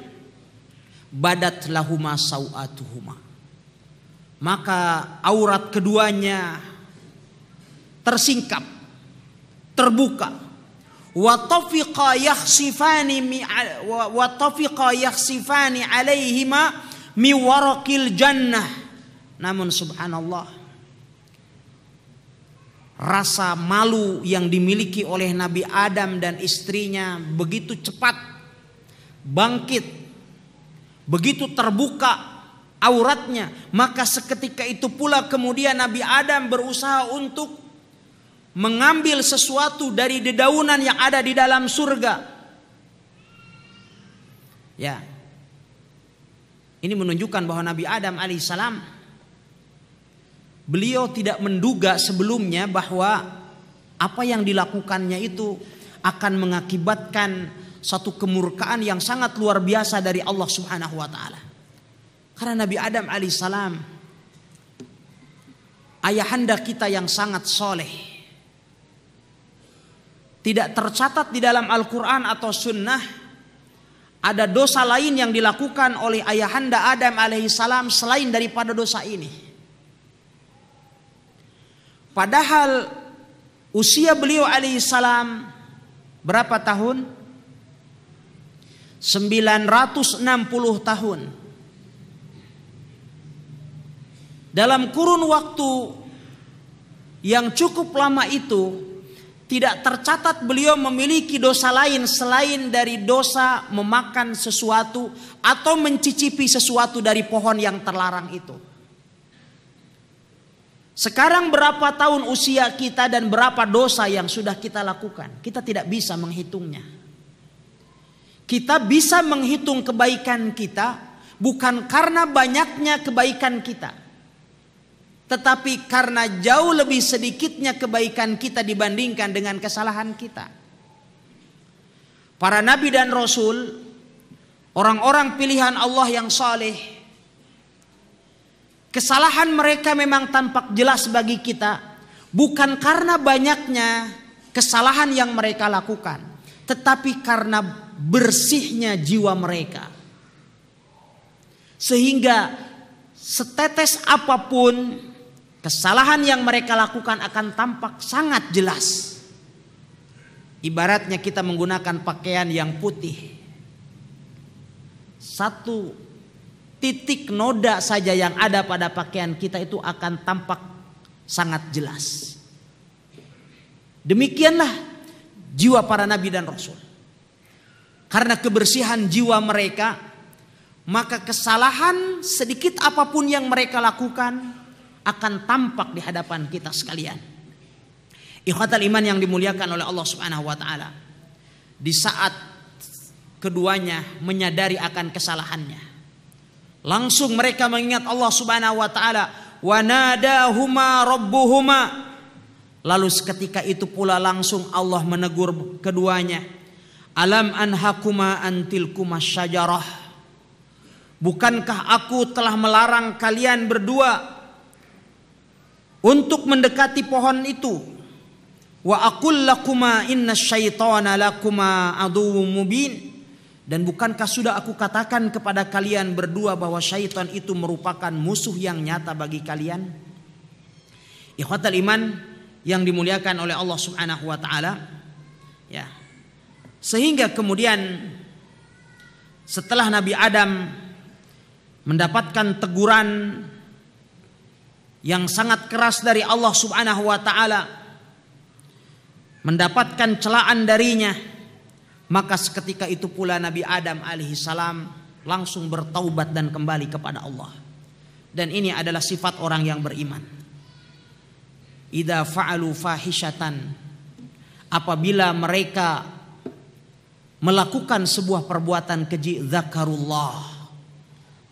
Badat lahuma sawatuhuma Maka aurat keduanya tersingkap, terbuka. Wa mi jannah. Namun subhanallah rasa malu yang dimiliki oleh Nabi Adam dan istrinya begitu cepat bangkit begitu terbuka auratnya maka seketika itu pula kemudian Nabi Adam berusaha untuk mengambil sesuatu dari dedaunan yang ada di dalam surga. Ya. Ini menunjukkan bahwa Nabi Adam alaihissalam beliau tidak menduga sebelumnya bahwa apa yang dilakukannya itu akan mengakibatkan satu kemurkaan yang sangat luar biasa dari Allah Subhanahu wa taala. Karena Nabi Adam alaihissalam ayahanda kita yang sangat soleh tidak tercatat di dalam Al-Quran atau Sunnah ada dosa lain yang dilakukan oleh ayahanda Adam alaihissalam selain daripada dosa ini. Padahal usia beliau alaihissalam berapa tahun? 960 tahun. Dalam kurun waktu yang cukup lama itu tidak tercatat beliau memiliki dosa lain selain dari dosa memakan sesuatu atau mencicipi sesuatu dari pohon yang terlarang itu. Sekarang berapa tahun usia kita dan berapa dosa yang sudah kita lakukan? Kita tidak bisa menghitungnya. Kita bisa menghitung kebaikan kita bukan karena banyaknya kebaikan kita, tetapi karena jauh lebih sedikitnya kebaikan kita dibandingkan dengan kesalahan kita. Para nabi dan rasul, orang-orang pilihan Allah yang saleh, kesalahan mereka memang tampak jelas bagi kita, bukan karena banyaknya kesalahan yang mereka lakukan, tetapi karena bersihnya jiwa mereka. Sehingga setetes apapun Kesalahan yang mereka lakukan akan tampak sangat jelas. Ibaratnya kita menggunakan pakaian yang putih. Satu titik noda saja yang ada pada pakaian kita itu akan tampak sangat jelas. Demikianlah jiwa para nabi dan rasul. Karena kebersihan jiwa mereka, maka kesalahan sedikit apapun yang mereka lakukan akan tampak di hadapan kita sekalian. Ikhwatal iman yang dimuliakan oleh Allah Subhanahu wa taala. Di saat keduanya menyadari akan kesalahannya. Langsung mereka mengingat Allah Subhanahu wa taala, wa nadahuma rabbuhuma. Lalu seketika itu pula langsung Allah menegur keduanya. Alam anhakuma antilkuma syajarah. Bukankah aku telah melarang kalian berdua untuk mendekati pohon itu wa aqul lakuma inna syaitana lakuma aduwwum mubin dan bukankah sudah aku katakan kepada kalian berdua bahwa syaitan itu merupakan musuh yang nyata bagi kalian? Ikhwatal iman yang dimuliakan oleh Allah Subhanahu wa taala. Ya. Sehingga kemudian setelah Nabi Adam mendapatkan teguran yang sangat keras dari Allah Subhanahu wa taala mendapatkan celaan darinya maka seketika itu pula Nabi Adam alaihi salam langsung bertaubat dan kembali kepada Allah dan ini adalah sifat orang yang beriman idza fa'alu fahisyatan apabila mereka melakukan sebuah perbuatan keji zakarullah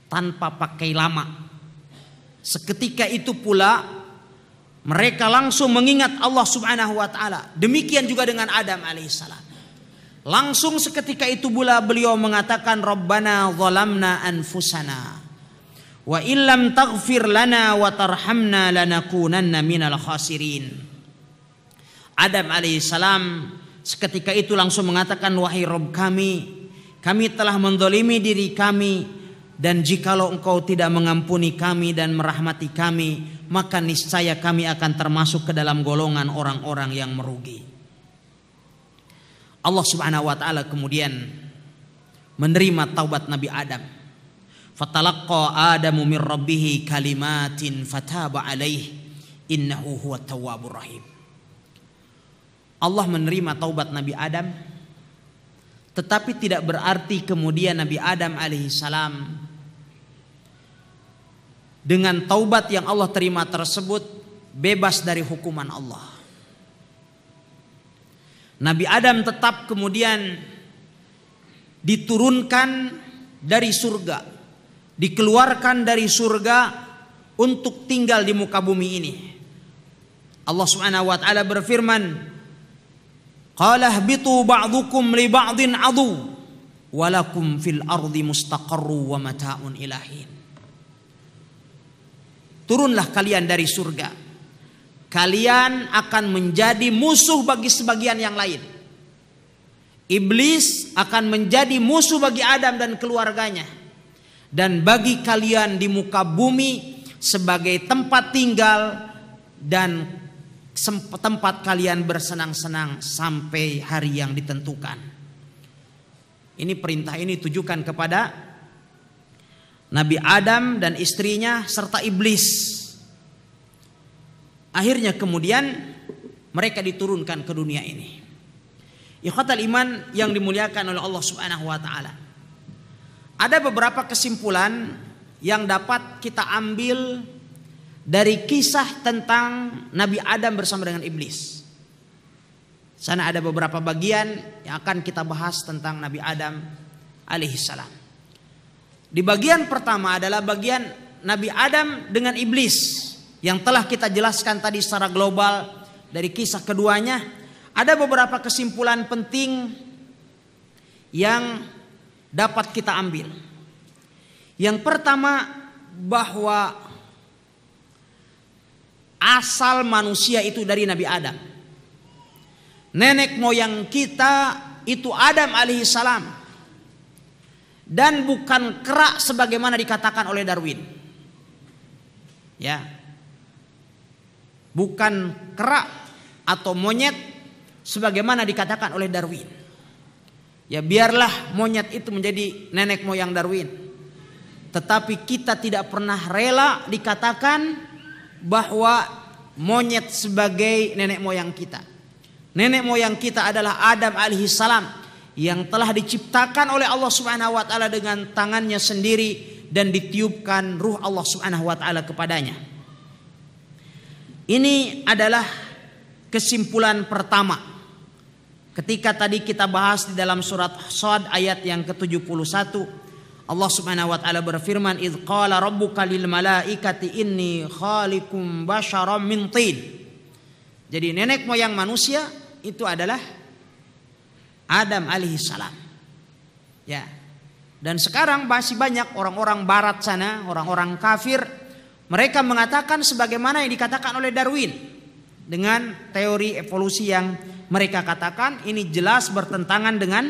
tanpa pakai lama Seketika itu pula mereka langsung mengingat Allah Subhanahu wa taala. Demikian juga dengan Adam alaihissalam. Langsung seketika itu pula beliau mengatakan Rabbana zalamna anfusana wa illam taghfir lana wa tarhamna lanakunanna minal khasirin. Adam alaihissalam seketika itu langsung mengatakan wahai Rob kami kami telah mendolimi diri kami dan jikalau engkau tidak mengampuni kami dan merahmati kami, maka niscaya kami akan termasuk ke dalam golongan orang-orang yang merugi. Allah Subhanahu wa taala kemudian menerima taubat Nabi Adam. Fatalaqqa Adamu min rabbih kalimatin fataba alaih innahu huwa tawwabur rahim. Allah menerima taubat Nabi Adam tetapi tidak berarti kemudian Nabi Adam alaihissalam dengan taubat yang Allah terima tersebut bebas dari hukuman Allah. Nabi Adam tetap kemudian diturunkan dari surga, dikeluarkan dari surga untuk tinggal di muka bumi ini. Allah Subhanahu wa taala berfirman, "Qala ihbitu ba'dukum li ba'din adu walakum fil ardi mustaqarru wa mata'un ilahin." turunlah kalian dari surga. Kalian akan menjadi musuh bagi sebagian yang lain. Iblis akan menjadi musuh bagi Adam dan keluarganya. Dan bagi kalian di muka bumi sebagai tempat tinggal dan tempat kalian bersenang-senang sampai hari yang ditentukan. Ini perintah ini tujukan kepada Nabi Adam dan istrinya serta iblis. Akhirnya kemudian mereka diturunkan ke dunia ini. Ikhwatal iman yang dimuliakan oleh Allah Subhanahu wa taala. Ada beberapa kesimpulan yang dapat kita ambil dari kisah tentang Nabi Adam bersama dengan iblis. Sana ada beberapa bagian yang akan kita bahas tentang Nabi Adam alaihissalam. Di bagian pertama adalah bagian Nabi Adam dengan iblis yang telah kita jelaskan tadi secara global dari kisah keduanya. Ada beberapa kesimpulan penting yang dapat kita ambil. Yang pertama bahwa asal manusia itu dari Nabi Adam. Nenek moyang kita itu Adam alaihi salam dan bukan kerak sebagaimana dikatakan oleh Darwin. Ya. Bukan kerak atau monyet sebagaimana dikatakan oleh Darwin. Ya biarlah monyet itu menjadi nenek moyang Darwin. Tetapi kita tidak pernah rela dikatakan bahwa monyet sebagai nenek moyang kita. Nenek moyang kita adalah Adam alaihissalam yang telah diciptakan oleh Allah Subhanahu wa taala dengan tangannya sendiri dan ditiupkan ruh Allah Subhanahu wa taala kepadanya. Ini adalah kesimpulan pertama. Ketika tadi kita bahas di dalam surat Sad ayat yang ke-71 Allah Subhanahu wa taala berfirman id qala rabbuka lil malaikati inni khaliqum basharam min tin. Jadi nenek moyang manusia itu adalah Adam alaihissalam. Ya. Dan sekarang masih banyak orang-orang barat sana, orang-orang kafir, mereka mengatakan sebagaimana yang dikatakan oleh Darwin dengan teori evolusi yang mereka katakan ini jelas bertentangan dengan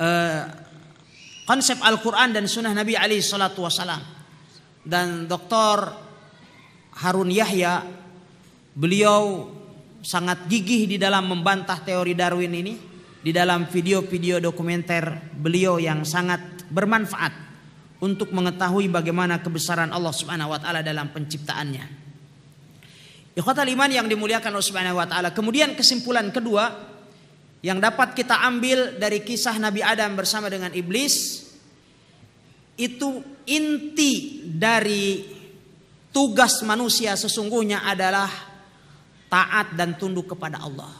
uh, konsep Al-Quran dan Sunnah Nabi Ali Shallallahu Wasallam dan Dr. Harun Yahya beliau sangat gigih di dalam membantah teori Darwin ini di dalam video-video dokumenter beliau yang sangat bermanfaat untuk mengetahui bagaimana kebesaran Allah Subhanahu wa taala dalam penciptaannya. Ikhwatal iman yang dimuliakan Allah Subhanahu wa taala. Kemudian kesimpulan kedua yang dapat kita ambil dari kisah Nabi Adam bersama dengan iblis itu inti dari tugas manusia sesungguhnya adalah taat dan tunduk kepada Allah.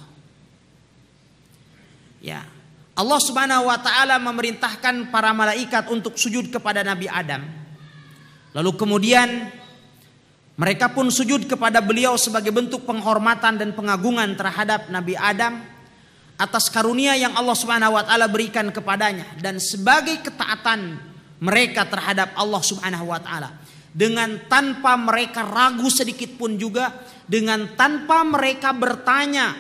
Ya. Allah Subhanahu wa taala memerintahkan para malaikat untuk sujud kepada Nabi Adam. Lalu kemudian mereka pun sujud kepada beliau sebagai bentuk penghormatan dan pengagungan terhadap Nabi Adam atas karunia yang Allah Subhanahu wa taala berikan kepadanya dan sebagai ketaatan mereka terhadap Allah Subhanahu wa taala dengan tanpa mereka ragu sedikit pun juga, dengan tanpa mereka bertanya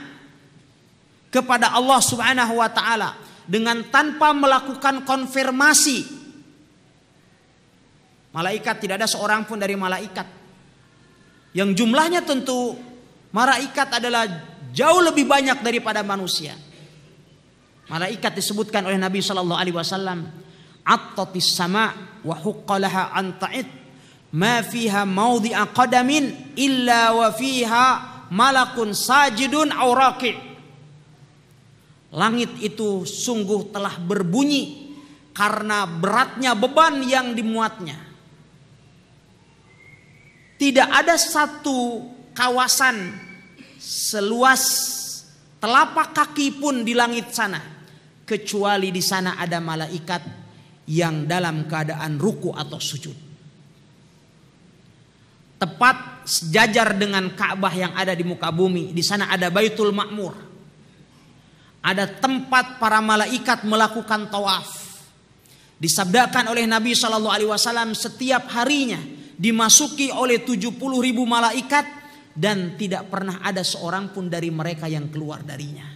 kepada Allah Subhanahu wa taala, dengan tanpa melakukan konfirmasi. Malaikat tidak ada seorang pun dari malaikat yang jumlahnya tentu malaikat adalah jauh lebih banyak daripada manusia. Malaikat disebutkan oleh Nabi Shallallahu Alaihi Wasallam, "Attatis sama wa huqqalaha anta'id ma fiha maudhi aqadamin illa wa fiha malakun sajidun aw Langit itu sungguh telah berbunyi karena beratnya beban yang dimuatnya. Tidak ada satu kawasan seluas telapak kaki pun di langit sana kecuali di sana ada malaikat yang dalam keadaan ruku atau sujud tepat sejajar dengan Ka'bah yang ada di muka bumi. Di sana ada Baitul Ma'mur. Ada tempat para malaikat melakukan tawaf. Disabdakan oleh Nabi Shallallahu Alaihi Wasallam setiap harinya dimasuki oleh 70 ribu malaikat dan tidak pernah ada seorang pun dari mereka yang keluar darinya.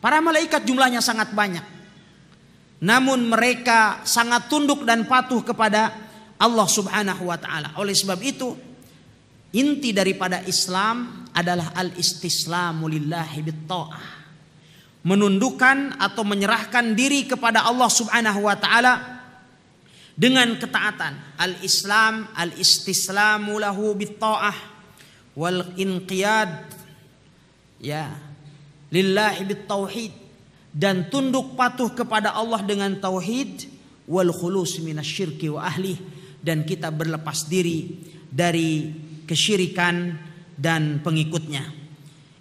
Para malaikat jumlahnya sangat banyak. Namun mereka sangat tunduk dan patuh kepada Allah Subhanahu wa taala. Oleh sebab itu inti daripada Islam adalah al-istislamu lillahi bitta'ah. Menundukkan atau menyerahkan diri kepada Allah Subhanahu wa taala dengan ketaatan. Al-Islam al-istislamu lahu bitta'ah wal inqiyad ya lillahi bitauhid dan tunduk patuh kepada Allah dengan tauhid wal khulus minasyirki wa ahlihi dan kita berlepas diri dari kesyirikan dan pengikutnya.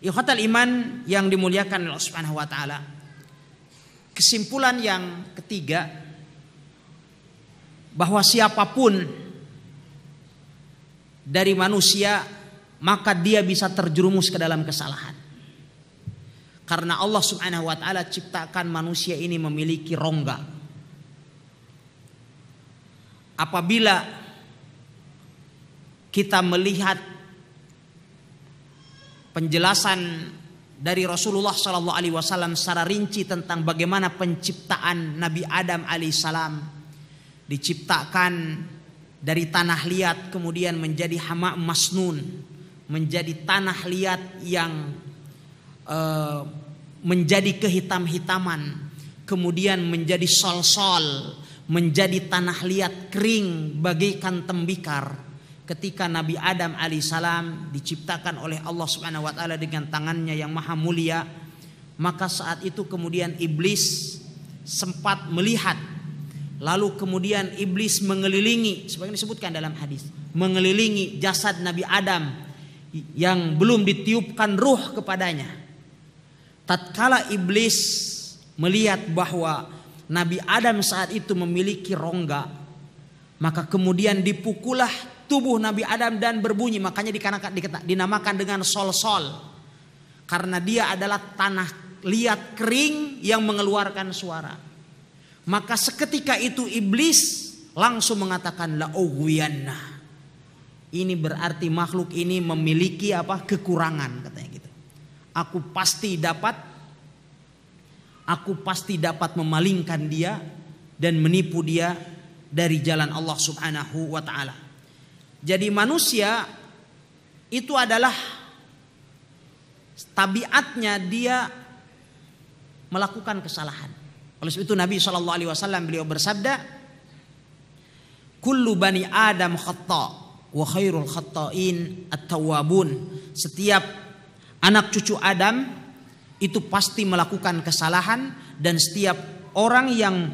Ikhwatal iman yang dimuliakan Allah Subhanahu wa taala. Kesimpulan yang ketiga bahwa siapapun dari manusia maka dia bisa terjerumus ke dalam kesalahan. Karena Allah Subhanahu wa taala ciptakan manusia ini memiliki rongga apabila kita melihat penjelasan dari Rasulullah Shallallahu Alaihi Wasallam secara rinci tentang bagaimana penciptaan Nabi Adam alaihissalam diciptakan dari tanah liat kemudian menjadi hama masnun menjadi tanah liat yang e, menjadi kehitam-hitaman kemudian menjadi sol-sol menjadi tanah liat kering bagaikan tembikar ketika Nabi Adam alaihissalam diciptakan oleh Allah subhanahu wa taala dengan tangannya yang maha mulia maka saat itu kemudian iblis sempat melihat lalu kemudian iblis mengelilingi sebagaimana disebutkan dalam hadis mengelilingi jasad Nabi Adam yang belum ditiupkan ruh kepadanya tatkala iblis melihat bahwa Nabi Adam saat itu memiliki rongga. Maka kemudian dipukulah tubuh Nabi Adam dan berbunyi. Makanya dinamakan dengan sol-sol. Karena dia adalah tanah liat kering yang mengeluarkan suara. Maka seketika itu iblis langsung mengatakan la'uwiyanna. Ini berarti makhluk ini memiliki apa? kekurangan katanya gitu. Aku pasti dapat aku pasti dapat memalingkan dia dan menipu dia dari jalan Allah Subhanahu wa taala. Jadi manusia itu adalah tabiatnya dia melakukan kesalahan. Oleh sebab itu Nabi Shallallahu alaihi wasallam beliau bersabda, "Kullu bani Adam khata wa khairul khata'in at-tawwabun." Setiap anak cucu Adam itu pasti melakukan kesalahan dan setiap orang yang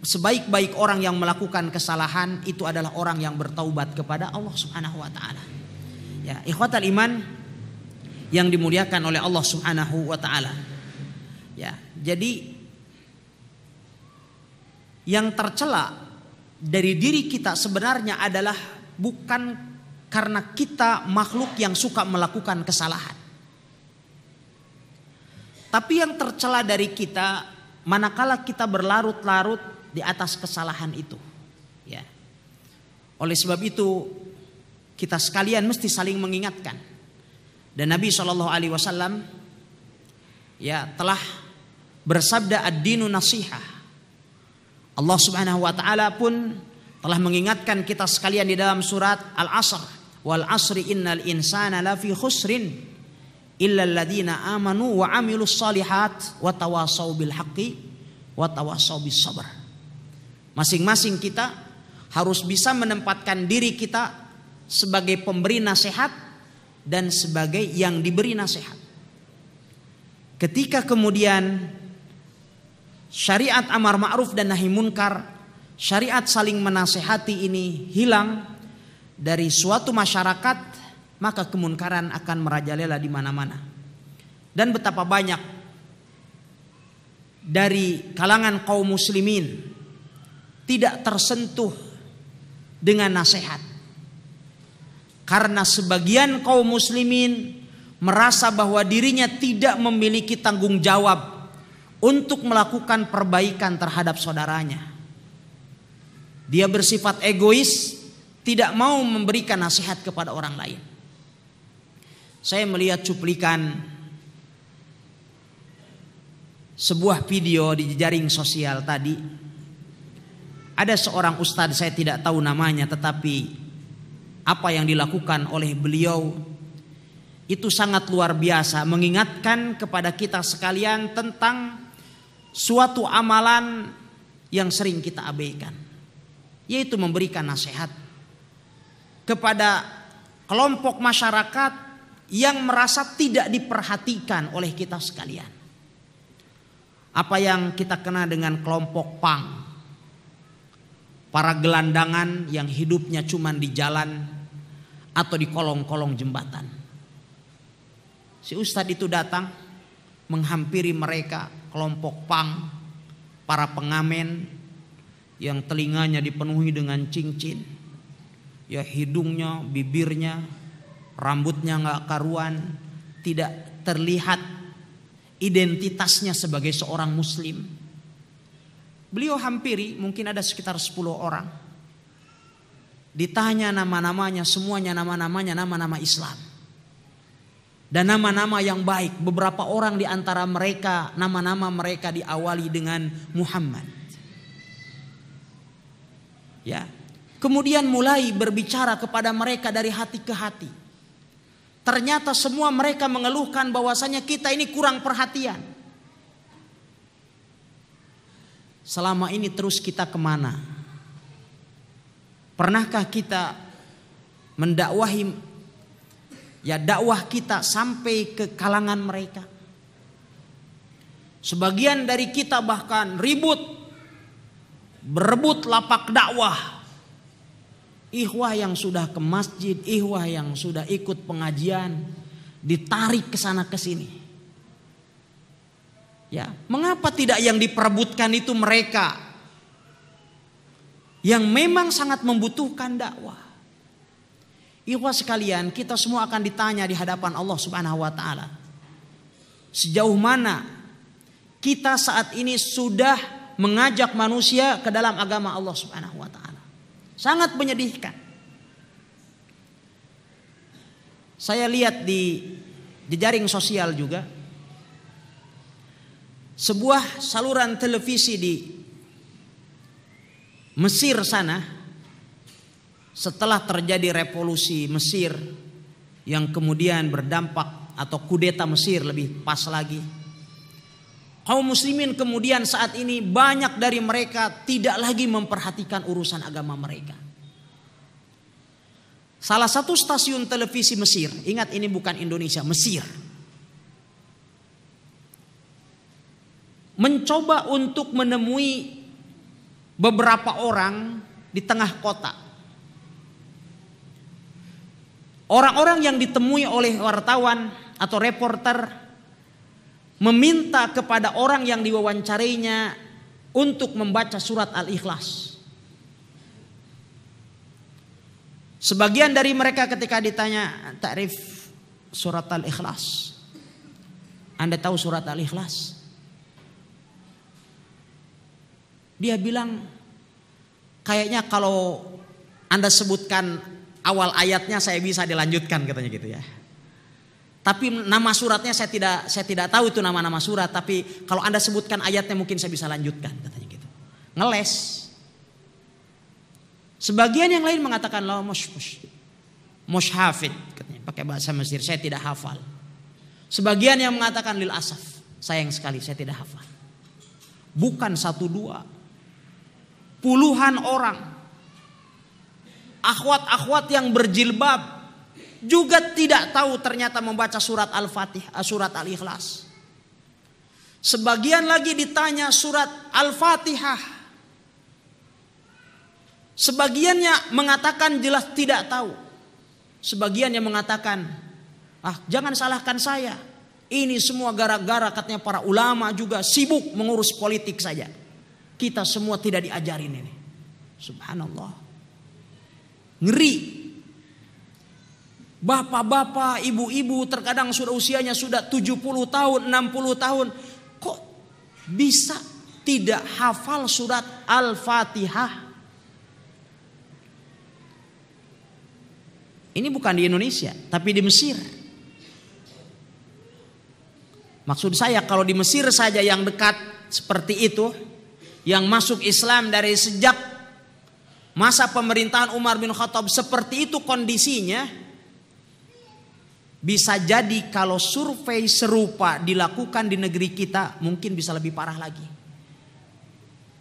sebaik-baik orang yang melakukan kesalahan itu adalah orang yang bertaubat kepada Allah Subhanahu wa taala. Ya, ikhwatal iman yang dimuliakan oleh Allah Subhanahu wa taala. Ya, jadi yang tercela dari diri kita sebenarnya adalah bukan karena kita makhluk yang suka melakukan kesalahan. Tapi yang tercela dari kita manakala kita berlarut-larut di atas kesalahan itu. Ya. Oleh sebab itu kita sekalian mesti saling mengingatkan. Dan Nabi Shallallahu Alaihi Wasallam ya telah bersabda ad-dinu nasihah. Allah Subhanahu wa taala pun telah mengingatkan kita sekalian di dalam surat Al-Asr. Wal asri innal insana lafi khusrin amanu wa amilus salihat wa tawasau bil haqqi wa tawasau bis sabr. Masing-masing kita harus bisa menempatkan diri kita sebagai pemberi nasihat dan sebagai yang diberi nasihat. Ketika kemudian syariat amar ma'ruf dan nahi munkar, syariat saling menasehati ini hilang dari suatu masyarakat maka kemunkaran akan merajalela di mana-mana. Dan betapa banyak dari kalangan kaum muslimin tidak tersentuh dengan nasihat. Karena sebagian kaum muslimin merasa bahwa dirinya tidak memiliki tanggung jawab untuk melakukan perbaikan terhadap saudaranya. Dia bersifat egois, tidak mau memberikan nasihat kepada orang lain saya melihat cuplikan sebuah video di jejaring sosial tadi. Ada seorang ustadz saya tidak tahu namanya tetapi apa yang dilakukan oleh beliau itu sangat luar biasa mengingatkan kepada kita sekalian tentang suatu amalan yang sering kita abaikan yaitu memberikan nasihat kepada kelompok masyarakat yang merasa tidak diperhatikan oleh kita sekalian. Apa yang kita kenal dengan kelompok pang, para gelandangan yang hidupnya cuma di jalan atau di kolong-kolong jembatan. Si ustadz itu datang menghampiri mereka kelompok pang, para pengamen yang telinganya dipenuhi dengan cincin, ya hidungnya, bibirnya, rambutnya nggak karuan, tidak terlihat identitasnya sebagai seorang muslim. Beliau hampiri mungkin ada sekitar 10 orang. Ditanya nama-namanya, semuanya nama-namanya nama-nama Islam. Dan nama-nama yang baik, beberapa orang di antara mereka, nama-nama mereka diawali dengan Muhammad. Ya. Kemudian mulai berbicara kepada mereka dari hati ke hati. Ternyata semua mereka mengeluhkan bahwasanya kita ini kurang perhatian. Selama ini terus kita kemana? Pernahkah kita mendakwahi ya dakwah kita sampai ke kalangan mereka? Sebagian dari kita bahkan ribut berebut lapak dakwah Ikhwah yang sudah ke masjid, ikhwah yang sudah ikut pengajian, ditarik ke sana ke sini. Ya, mengapa tidak yang diperebutkan itu mereka yang memang sangat membutuhkan dakwah? Ikhwah sekalian, kita semua akan ditanya di hadapan Allah Subhanahu wa taala. Sejauh mana kita saat ini sudah mengajak manusia ke dalam agama Allah Subhanahu wa taala? Sangat menyedihkan. Saya lihat di jejaring sosial juga sebuah saluran televisi di Mesir sana setelah terjadi revolusi Mesir yang kemudian berdampak atau kudeta Mesir lebih pas lagi kaum muslimin kemudian saat ini banyak dari mereka tidak lagi memperhatikan urusan agama mereka. Salah satu stasiun televisi Mesir, ingat ini bukan Indonesia, Mesir. Mencoba untuk menemui beberapa orang di tengah kota. Orang-orang yang ditemui oleh wartawan atau reporter meminta kepada orang yang diwawancarainya untuk membaca surat Al-Ikhlas. Sebagian dari mereka ketika ditanya takrif surat Al-Ikhlas. Anda tahu surat Al-Ikhlas? Dia bilang kayaknya kalau Anda sebutkan awal ayatnya saya bisa dilanjutkan katanya gitu ya. Tapi nama suratnya saya tidak saya tidak tahu itu nama-nama surat. Tapi kalau anda sebutkan ayatnya mungkin saya bisa lanjutkan katanya gitu. Ngeles. Sebagian yang lain mengatakan la mushmush. hafid, katanya pakai bahasa Mesir. Saya tidak hafal. Sebagian yang mengatakan lil asaf. Sayang sekali saya tidak hafal. Bukan satu dua. Puluhan orang. Akhwat-akhwat yang berjilbab juga tidak tahu ternyata membaca surat Al-Fatihah, eh, surat Al-Ikhlas. Sebagian lagi ditanya surat Al-Fatihah. Sebagiannya mengatakan jelas tidak tahu. sebagian yang mengatakan, "Ah, jangan salahkan saya. Ini semua gara-gara katanya para ulama juga sibuk mengurus politik saja. Kita semua tidak diajarin ini." Subhanallah. Ngeri Bapak-bapak, ibu-ibu terkadang sudah usianya sudah 70 tahun, 60 tahun. Kok bisa tidak hafal surat Al-Fatihah? Ini bukan di Indonesia, tapi di Mesir. Maksud saya kalau di Mesir saja yang dekat seperti itu, yang masuk Islam dari sejak masa pemerintahan Umar bin Khattab seperti itu kondisinya, bisa jadi kalau survei serupa dilakukan di negeri kita mungkin bisa lebih parah lagi.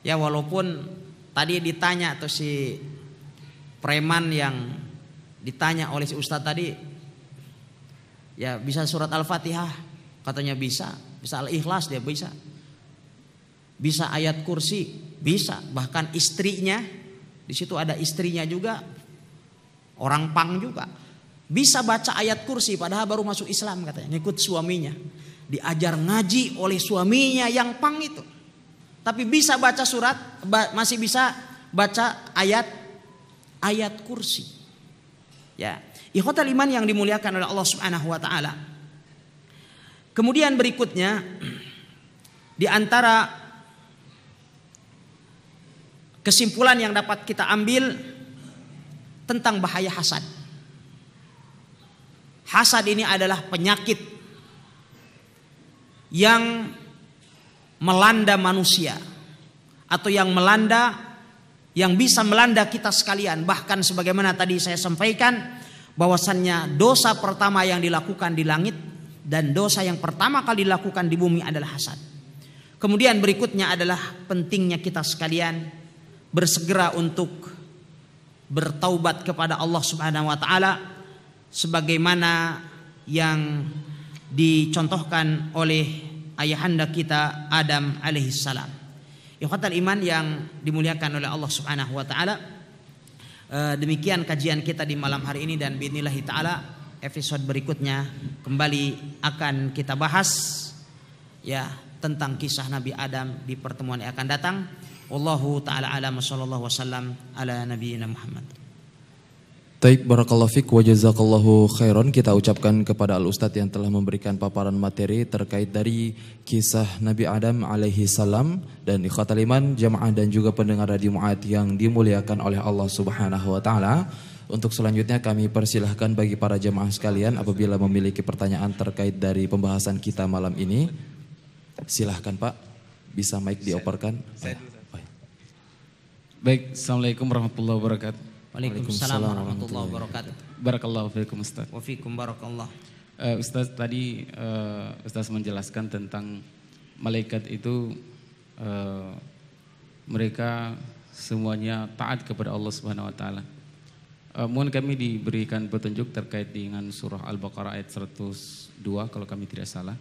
Ya walaupun tadi ditanya atau si preman yang ditanya oleh si ustadz tadi ya bisa surat Al-Fatihah katanya bisa, bisa Al-Ikhlas dia bisa. Bisa ayat kursi, bisa. Bahkan istrinya di situ ada istrinya juga orang pang juga. Bisa baca ayat kursi padahal baru masuk Islam katanya. Ngikut suaminya. Diajar ngaji oleh suaminya yang pang itu. Tapi bisa baca surat, masih bisa baca ayat ayat kursi. Ya. Ikhwatal iman yang dimuliakan oleh Allah Subhanahu wa taala. Kemudian berikutnya di antara kesimpulan yang dapat kita ambil tentang bahaya hasad. Hasad ini adalah penyakit yang melanda manusia atau yang melanda yang bisa melanda kita sekalian bahkan sebagaimana tadi saya sampaikan bahwasannya dosa pertama yang dilakukan di langit dan dosa yang pertama kali dilakukan di bumi adalah hasad. Kemudian berikutnya adalah pentingnya kita sekalian bersegera untuk bertaubat kepada Allah Subhanahu wa taala sebagaimana yang dicontohkan oleh ayahanda kita Adam alaihissalam. Ikhwatal iman yang dimuliakan oleh Allah Subhanahu wa taala. Eh, demikian kajian kita di malam hari ini dan binillahi taala episode berikutnya kembali akan kita bahas ya tentang kisah Nabi Adam di pertemuan yang akan datang. Allahu taala alam sallallahu wasallam ala nabiyina Muhammad. Taib barakallahu fiq wa jazakallahu khairan kita ucapkan kepada Al Ustadz yang telah memberikan paparan materi terkait dari kisah Nabi Adam alaihi salam dan ikhwatal jamaah dan juga pendengar radio Mu'ad yang dimuliakan oleh Allah Subhanahu wa taala. Untuk selanjutnya kami persilahkan bagi para jemaah sekalian apabila memiliki pertanyaan terkait dari pembahasan kita malam ini. Silahkan Pak, bisa mic dioperkan. Baik, Assalamualaikum warahmatullahi wabarakatuh. Waalaikumsalam warahmatullahi wabarakatuh. Barakallahu fiikum Ustaz. Wa fiikum barakallah. Uh, Ustaz tadi uh, Ustaz menjelaskan tentang malaikat itu uh, mereka semuanya taat kepada Allah Subhanahu wa taala. Uh, mohon kami diberikan petunjuk terkait dengan surah Al-Baqarah ayat 102 kalau kami tidak salah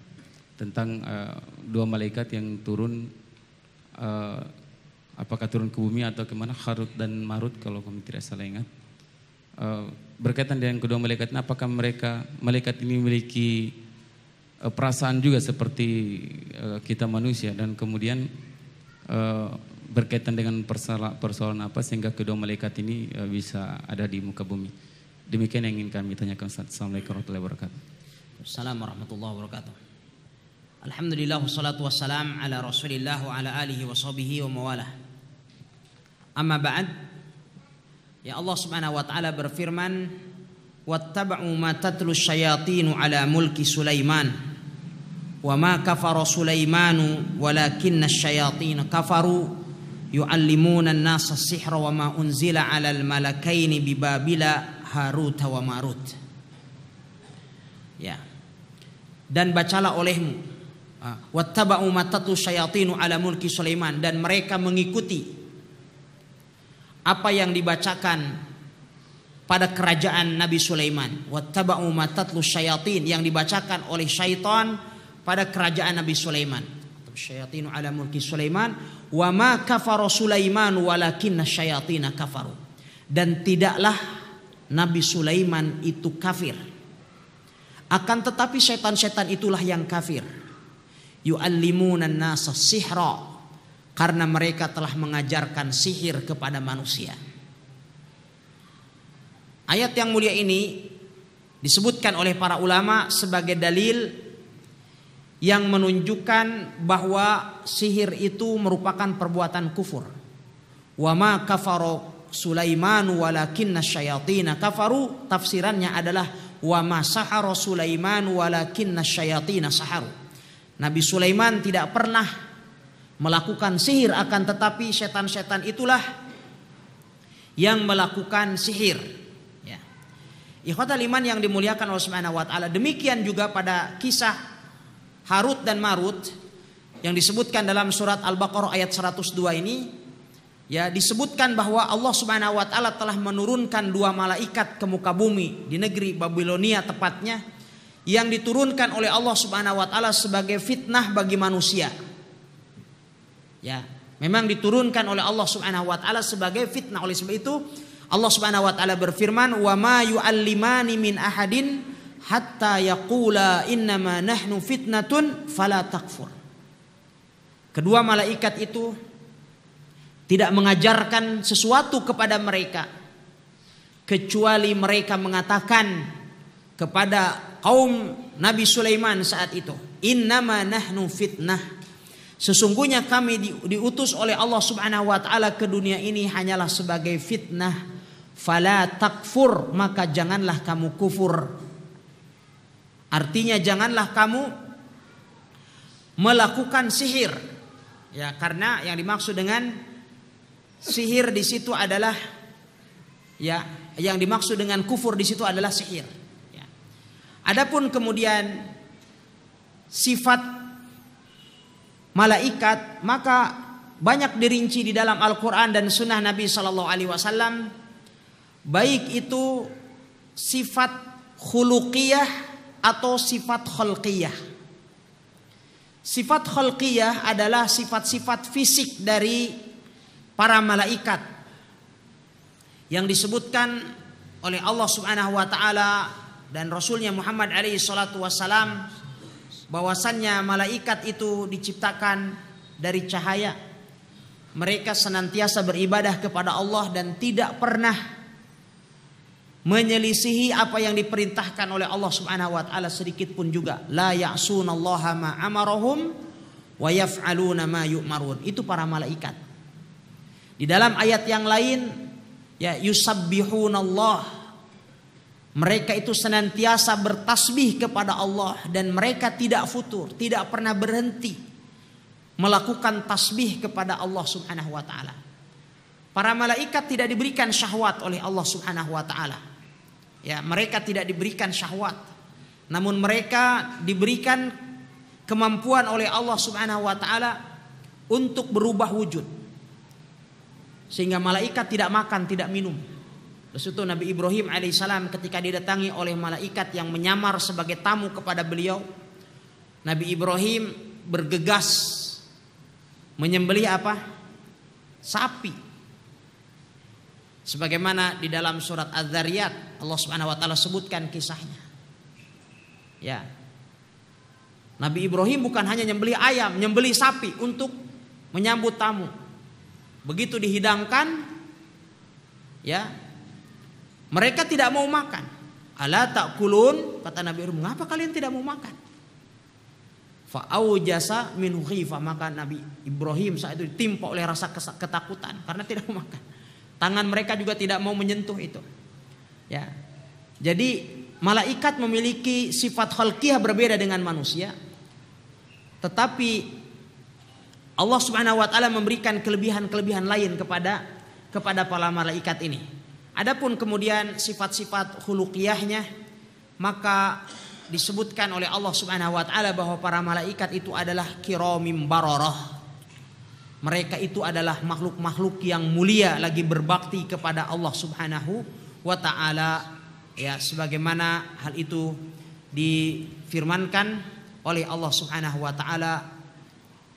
tentang uh, dua malaikat yang turun uh, apakah turun ke bumi atau kemana Harut dan Marut kalau kami tidak salah ingat eh, berkaitan dengan kedua malaikat ini apakah mereka malaikat ini memiliki eh, perasaan juga seperti eh, kita manusia dan kemudian berkaitan dengan persoalan, persoalan apa sehingga kedua malaikat ini bisa ada di muka bumi demikian yang ingin kami tanyakan Assalamualaikum warahmatullahi wabarakatuh Assalamualaikum warahmatullahi wabarakatuh Alhamdulillah wassalatu wassalam ala rasulillah wa ala alihi wa sahbihi wa mawalah Amma ba'd Ya Allah Subhanahu wa taala berfirman wattaba'u ma tatlu syayatinu ala mulki Sulaiman wa ma kafara Sulaimanu walakinna syayatin kafaru yu'allimuna nasa sihra wa ma unzila ala al malakaini bibabila haruta wa Marut. Ya. Dan bacalah olehmu wattaba'u ma tatlu syayatinu ala mulki Sulaiman dan mereka mengikuti apa yang dibacakan pada kerajaan Nabi Sulaiman wattaba'u matatlu syayatin yang dibacakan oleh syaitan pada kerajaan Nabi Sulaiman syayatinu ala mulki Sulaiman wa ma kafara Sulaiman walakinna syayatina kafaru dan tidaklah Nabi Sulaiman itu kafir akan tetapi setan-setan itulah yang kafir yu'allimuna nasa sihra karena mereka telah mengajarkan sihir kepada manusia. Ayat yang mulia ini disebutkan oleh para ulama sebagai dalil yang menunjukkan bahwa sihir itu merupakan perbuatan kufur. Wa ma Sulaiman walakinna syayatina kafaru tafsirannya adalah wa ma Sulaiman walakinna syayatina saharu. Nabi Sulaiman tidak pernah melakukan sihir akan tetapi setan-setan itulah yang melakukan sihir ya. Ikhwatal yang dimuliakan Allah Subhanahu wa taala demikian juga pada kisah Harut dan Marut yang disebutkan dalam surat Al-Baqarah ayat 102 ini ya disebutkan bahwa Allah Subhanahu wa taala telah menurunkan dua malaikat ke muka bumi di negeri Babilonia tepatnya yang diturunkan oleh Allah Subhanahu wa taala sebagai fitnah bagi manusia Ya, memang diturunkan oleh Allah Subhanahu wa taala sebagai fitnah. Oleh sebab itu Allah Subhanahu wa taala berfirman, "Wa ma yu'allimani min ahadin hatta yaqula innama nahnu fitnatun fala takfur." Kedua malaikat itu tidak mengajarkan sesuatu kepada mereka kecuali mereka mengatakan kepada kaum Nabi Sulaiman saat itu, "Innama nahnu fitnah." Sesungguhnya kami diutus oleh Allah Subhanahu wa taala ke dunia ini hanyalah sebagai fitnah. Fala takfur, maka janganlah kamu kufur. Artinya janganlah kamu melakukan sihir. Ya, karena yang dimaksud dengan sihir di situ adalah ya, yang dimaksud dengan kufur di situ adalah sihir. Ya. Adapun kemudian sifat malaikat, maka banyak dirinci di dalam Al-Qur'an dan sunnah Nabi sallallahu alaihi wasallam baik itu sifat khuluqiyah atau sifat khulqiyah Sifat khulqiyah adalah sifat-sifat fisik dari para malaikat yang disebutkan oleh Allah Subhanahu wa taala dan rasulnya Muhammad alaihi salatu wasallam bahwasannya malaikat itu diciptakan dari cahaya. Mereka senantiasa beribadah kepada Allah dan tidak pernah menyelisihi apa yang diperintahkan oleh Allah Subhanahu wa taala sedikit pun juga. La ya'sunallaha ma amarahum wa yaf'aluna ma yu'marun. Itu para malaikat. Di dalam ayat yang lain ya yusabbihunallah mereka itu senantiasa bertasbih kepada Allah dan mereka tidak futur, tidak pernah berhenti melakukan tasbih kepada Allah Subhanahu wa taala. Para malaikat tidak diberikan syahwat oleh Allah Subhanahu wa taala. Ya, mereka tidak diberikan syahwat. Namun mereka diberikan kemampuan oleh Allah Subhanahu wa taala untuk berubah wujud. Sehingga malaikat tidak makan, tidak minum, Lalu Nabi Ibrahim alaihissalam ketika didatangi oleh malaikat yang menyamar sebagai tamu kepada beliau. Nabi Ibrahim bergegas menyembelih apa? Sapi. Sebagaimana di dalam surat Az-Zariyat Allah Subhanahu wa taala sebutkan kisahnya. Ya. Nabi Ibrahim bukan hanya nyembelih ayam, nyembelih sapi untuk menyambut tamu. Begitu dihidangkan ya, mereka tidak mau makan. Ala kulun kata Nabi Ibrahim, mengapa kalian tidak mau makan? Fa'au jasa min khifah maka Nabi Ibrahim saat itu ditimpa oleh rasa ketakutan karena tidak mau makan. Tangan mereka juga tidak mau menyentuh itu. Ya. Jadi malaikat memiliki sifat khalqiyah berbeda dengan manusia. Tetapi Allah Subhanahu wa taala memberikan kelebihan-kelebihan lain kepada kepada para malaikat ini. Adapun kemudian sifat-sifat hulukiyahnya maka disebutkan oleh Allah Subhanahu wa taala bahwa para malaikat itu adalah kiramim bararah. Mereka itu adalah makhluk-makhluk yang mulia lagi berbakti kepada Allah Subhanahu wa taala ya sebagaimana hal itu difirmankan oleh Allah Subhanahu wa taala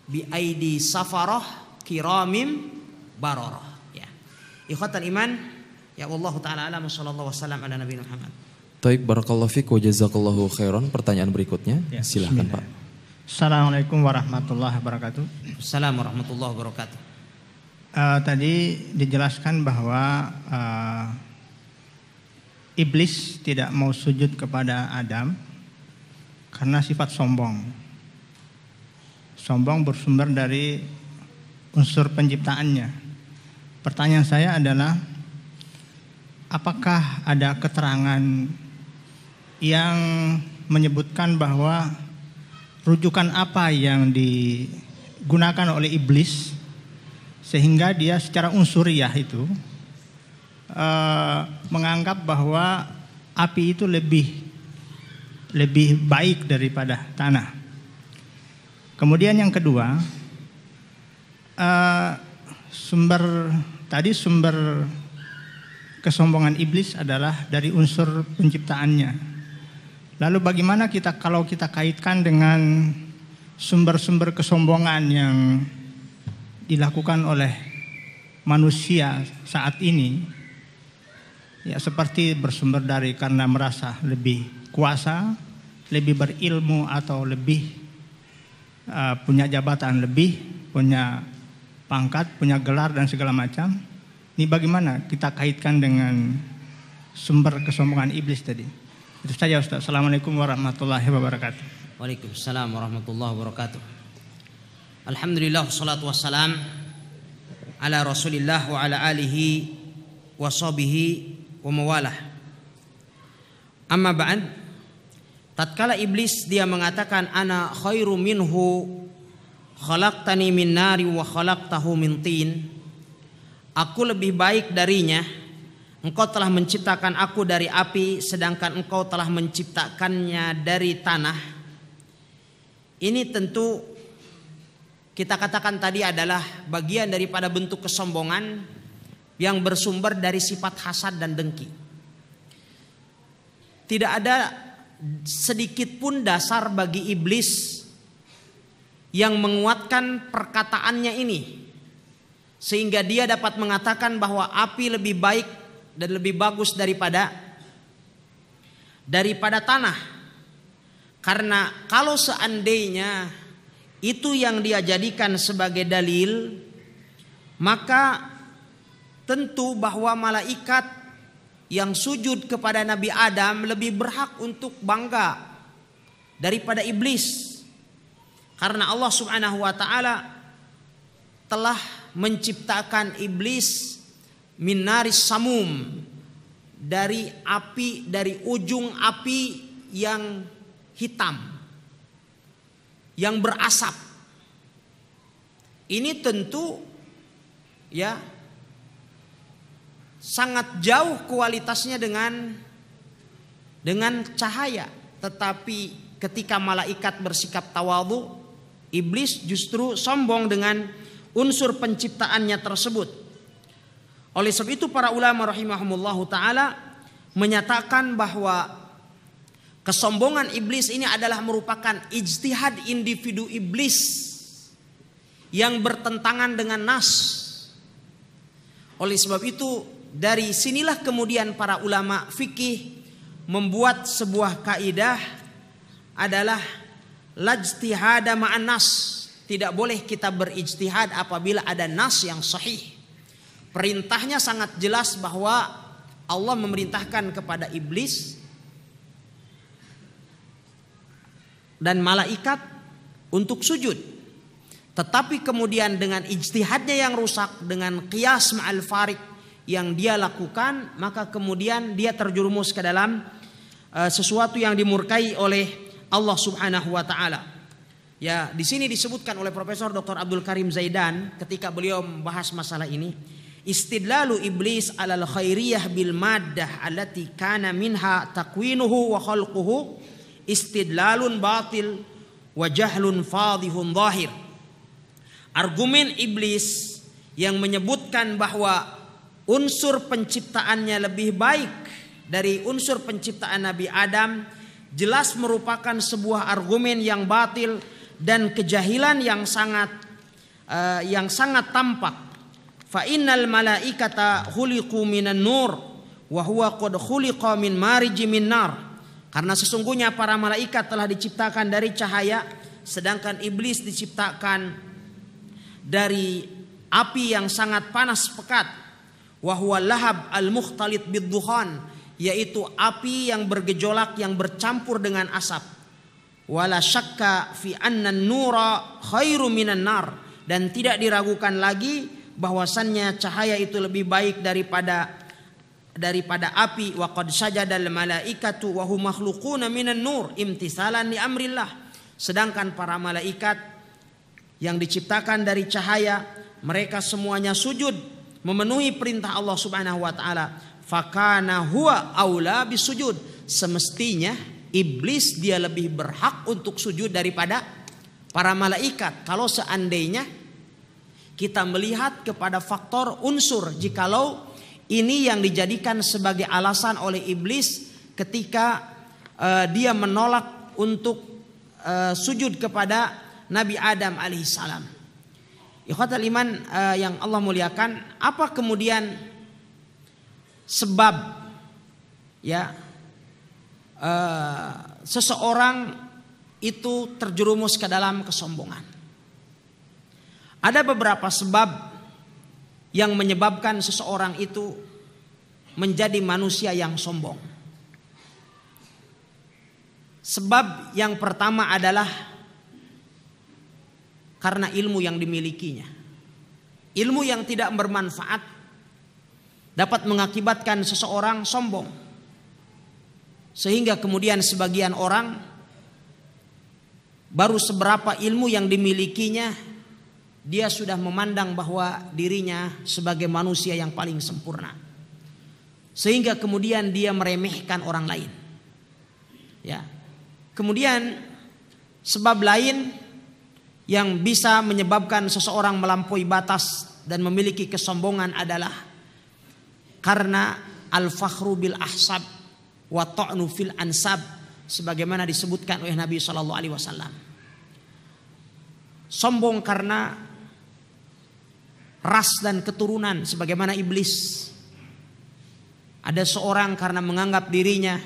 bi aidi safarah kiramim bararah ya. Ikhatan iman Ya Allah taala alam sallallahu wasallam ala Nabi Muhammad. Baik barakallahu fiik wa jazakallahu khairan. Pertanyaan berikutnya ya, silahkan Pak. Assalamualaikum warahmatullahi wabarakatuh. Assalamualaikum warahmatullahi wabarakatuh. Uh, tadi dijelaskan bahwa uh, iblis tidak mau sujud kepada Adam karena sifat sombong. Sombong bersumber dari unsur penciptaannya. Pertanyaan saya adalah apakah ada keterangan yang menyebutkan bahwa rujukan apa yang digunakan oleh iblis sehingga dia secara unsuriah itu uh, menganggap bahwa api itu lebih lebih baik daripada tanah. Kemudian yang kedua uh, sumber tadi sumber kesombongan iblis adalah dari unsur penciptaannya. Lalu bagaimana kita kalau kita kaitkan dengan sumber-sumber kesombongan yang dilakukan oleh manusia saat ini? Ya seperti bersumber dari karena merasa lebih kuasa, lebih berilmu atau lebih uh, punya jabatan lebih, punya pangkat, punya gelar dan segala macam ini bagaimana kita kaitkan dengan sumber kesombongan iblis tadi? Itu saja Ustaz. Assalamualaikum warahmatullahi wabarakatuh. Waalaikumsalam warahmatullahi wabarakatuh. Alhamdulillah salatu wassalam ala Rasulillah wa ala alihi wa sahbihi wa mawalah. Amma ba'd. Tatkala iblis dia mengatakan ana khairu minhu khalaqtani min nari wa khalaqtahu min tin Aku lebih baik darinya. Engkau telah menciptakan aku dari api, sedangkan engkau telah menciptakannya dari tanah. Ini tentu kita katakan tadi adalah bagian daripada bentuk kesombongan yang bersumber dari sifat hasad dan dengki. Tidak ada sedikit pun dasar bagi iblis yang menguatkan perkataannya ini sehingga dia dapat mengatakan bahwa api lebih baik dan lebih bagus daripada daripada tanah. Karena kalau seandainya itu yang dia jadikan sebagai dalil, maka tentu bahwa malaikat yang sujud kepada Nabi Adam lebih berhak untuk bangga daripada iblis. Karena Allah Subhanahu wa taala telah menciptakan iblis minaris samum dari api dari ujung api yang hitam yang berasap. Ini tentu ya sangat jauh kualitasnya dengan dengan cahaya, tetapi ketika malaikat bersikap tawadu, iblis justru sombong dengan unsur penciptaannya tersebut. Oleh sebab itu para ulama rahimahumullahu taala menyatakan bahwa kesombongan iblis ini adalah merupakan ijtihad individu iblis yang bertentangan dengan nas. Oleh sebab itu dari sinilah kemudian para ulama fikih membuat sebuah kaidah adalah lajtihada ma'an nas tidak boleh kita berijtihad apabila ada nas yang sahih. Perintahnya sangat jelas bahwa Allah memerintahkan kepada iblis dan malaikat untuk sujud. Tetapi kemudian dengan ijtihadnya yang rusak, dengan qiyas ma'al farik yang dia lakukan, maka kemudian dia terjerumus ke dalam eh, sesuatu yang dimurkai oleh Allah Subhanahu wa taala. Ya, di sini disebutkan oleh Profesor Dr. Abdul Karim Zaidan ketika beliau membahas masalah ini, istidlalu iblis alal khairiyah bil maddah allati kana minha takwinuhu wa khalquhu istidlalun batil wa jahlun fadhihun zahir. Argumen iblis yang menyebutkan bahwa unsur penciptaannya lebih baik dari unsur penciptaan Nabi Adam jelas merupakan sebuah argumen yang batil dan kejahilan yang sangat uh, yang sangat tampak. Fa innal malaikata khuliqu minan nur wa huwa qad khuliqa min mariji min nar. Karena sesungguhnya para malaikat telah diciptakan dari cahaya sedangkan iblis diciptakan dari api yang sangat panas pekat wa huwa lahab al-mukhtalit bid yaitu api yang bergejolak yang bercampur dengan asap wala syakka fi anna nura khairu minan nar dan tidak diragukan lagi bahwasannya cahaya itu lebih baik daripada daripada api wa qad al malaikatu wa hum makhluquna minan nur imtisalan li amrillah sedangkan para malaikat yang diciptakan dari cahaya mereka semuanya sujud memenuhi perintah Allah Subhanahu wa taala fakana huwa aula bisujud semestinya iblis dia lebih berhak untuk sujud daripada para malaikat. Kalau seandainya kita melihat kepada faktor unsur jikalau ini yang dijadikan sebagai alasan oleh iblis ketika uh, dia menolak untuk uh, sujud kepada Nabi Adam alaihissalam. Ikhwatul iman uh, yang Allah muliakan, apa kemudian sebab ya Eh, seseorang itu terjerumus ke dalam kesombongan. Ada beberapa sebab yang menyebabkan seseorang itu menjadi manusia yang sombong. Sebab yang pertama adalah karena ilmu yang dimilikinya. Ilmu yang tidak bermanfaat dapat mengakibatkan seseorang sombong. Sehingga kemudian sebagian orang baru seberapa ilmu yang dimilikinya dia sudah memandang bahwa dirinya sebagai manusia yang paling sempurna. Sehingga kemudian dia meremehkan orang lain. Ya. Kemudian sebab lain yang bisa menyebabkan seseorang melampaui batas dan memiliki kesombongan adalah karena al-fakhru bil ahsab wa fil ansab sebagaimana disebutkan oleh Nabi Shallallahu alaihi wasallam. Sombong karena ras dan keturunan sebagaimana iblis. Ada seorang karena menganggap dirinya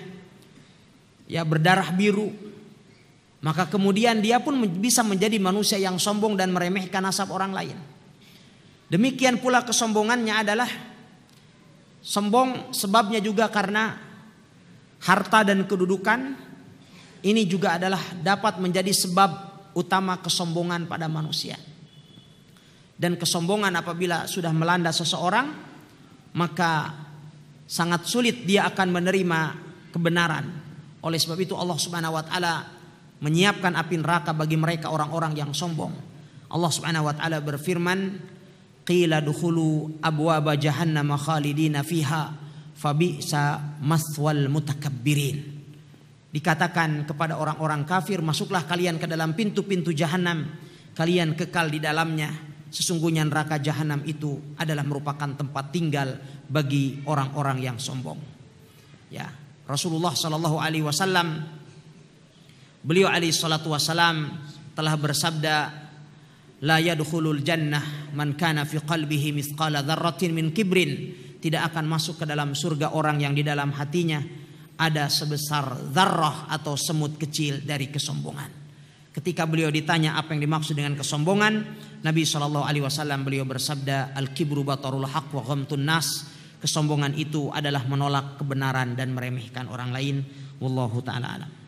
ya berdarah biru maka kemudian dia pun bisa menjadi manusia yang sombong dan meremehkan nasab orang lain. Demikian pula kesombongannya adalah sombong sebabnya juga karena harta dan kedudukan ini juga adalah dapat menjadi sebab utama kesombongan pada manusia. Dan kesombongan apabila sudah melanda seseorang, maka sangat sulit dia akan menerima kebenaran. Oleh sebab itu Allah Subhanahu wa taala menyiapkan api neraka bagi mereka orang-orang yang sombong. Allah Subhanahu wa taala berfirman, "Qila dukhulu abwaaba jahannama khalidina fiha." fabisa maswal mutakabbirin. Dikatakan kepada orang-orang kafir, masuklah kalian ke dalam pintu-pintu jahanam, kalian kekal di dalamnya. Sesungguhnya neraka jahanam itu adalah merupakan tempat tinggal bagi orang-orang yang sombong. Ya, Rasulullah Shallallahu Alaihi Wasallam, beliau ali Shallallahu Wasallam telah bersabda, la yadkhulul jannah man kana fi qalbihi mithqala dzarratin min kibrin tidak akan masuk ke dalam surga orang yang di dalam hatinya ada sebesar zarrah atau semut kecil dari kesombongan. Ketika beliau ditanya apa yang dimaksud dengan kesombongan, Nabi Shallallahu Alaihi Wasallam beliau bersabda, al kibru batarul haq wa ghamtun nas. Kesombongan itu adalah menolak kebenaran dan meremehkan orang lain. Wallahu taala alam.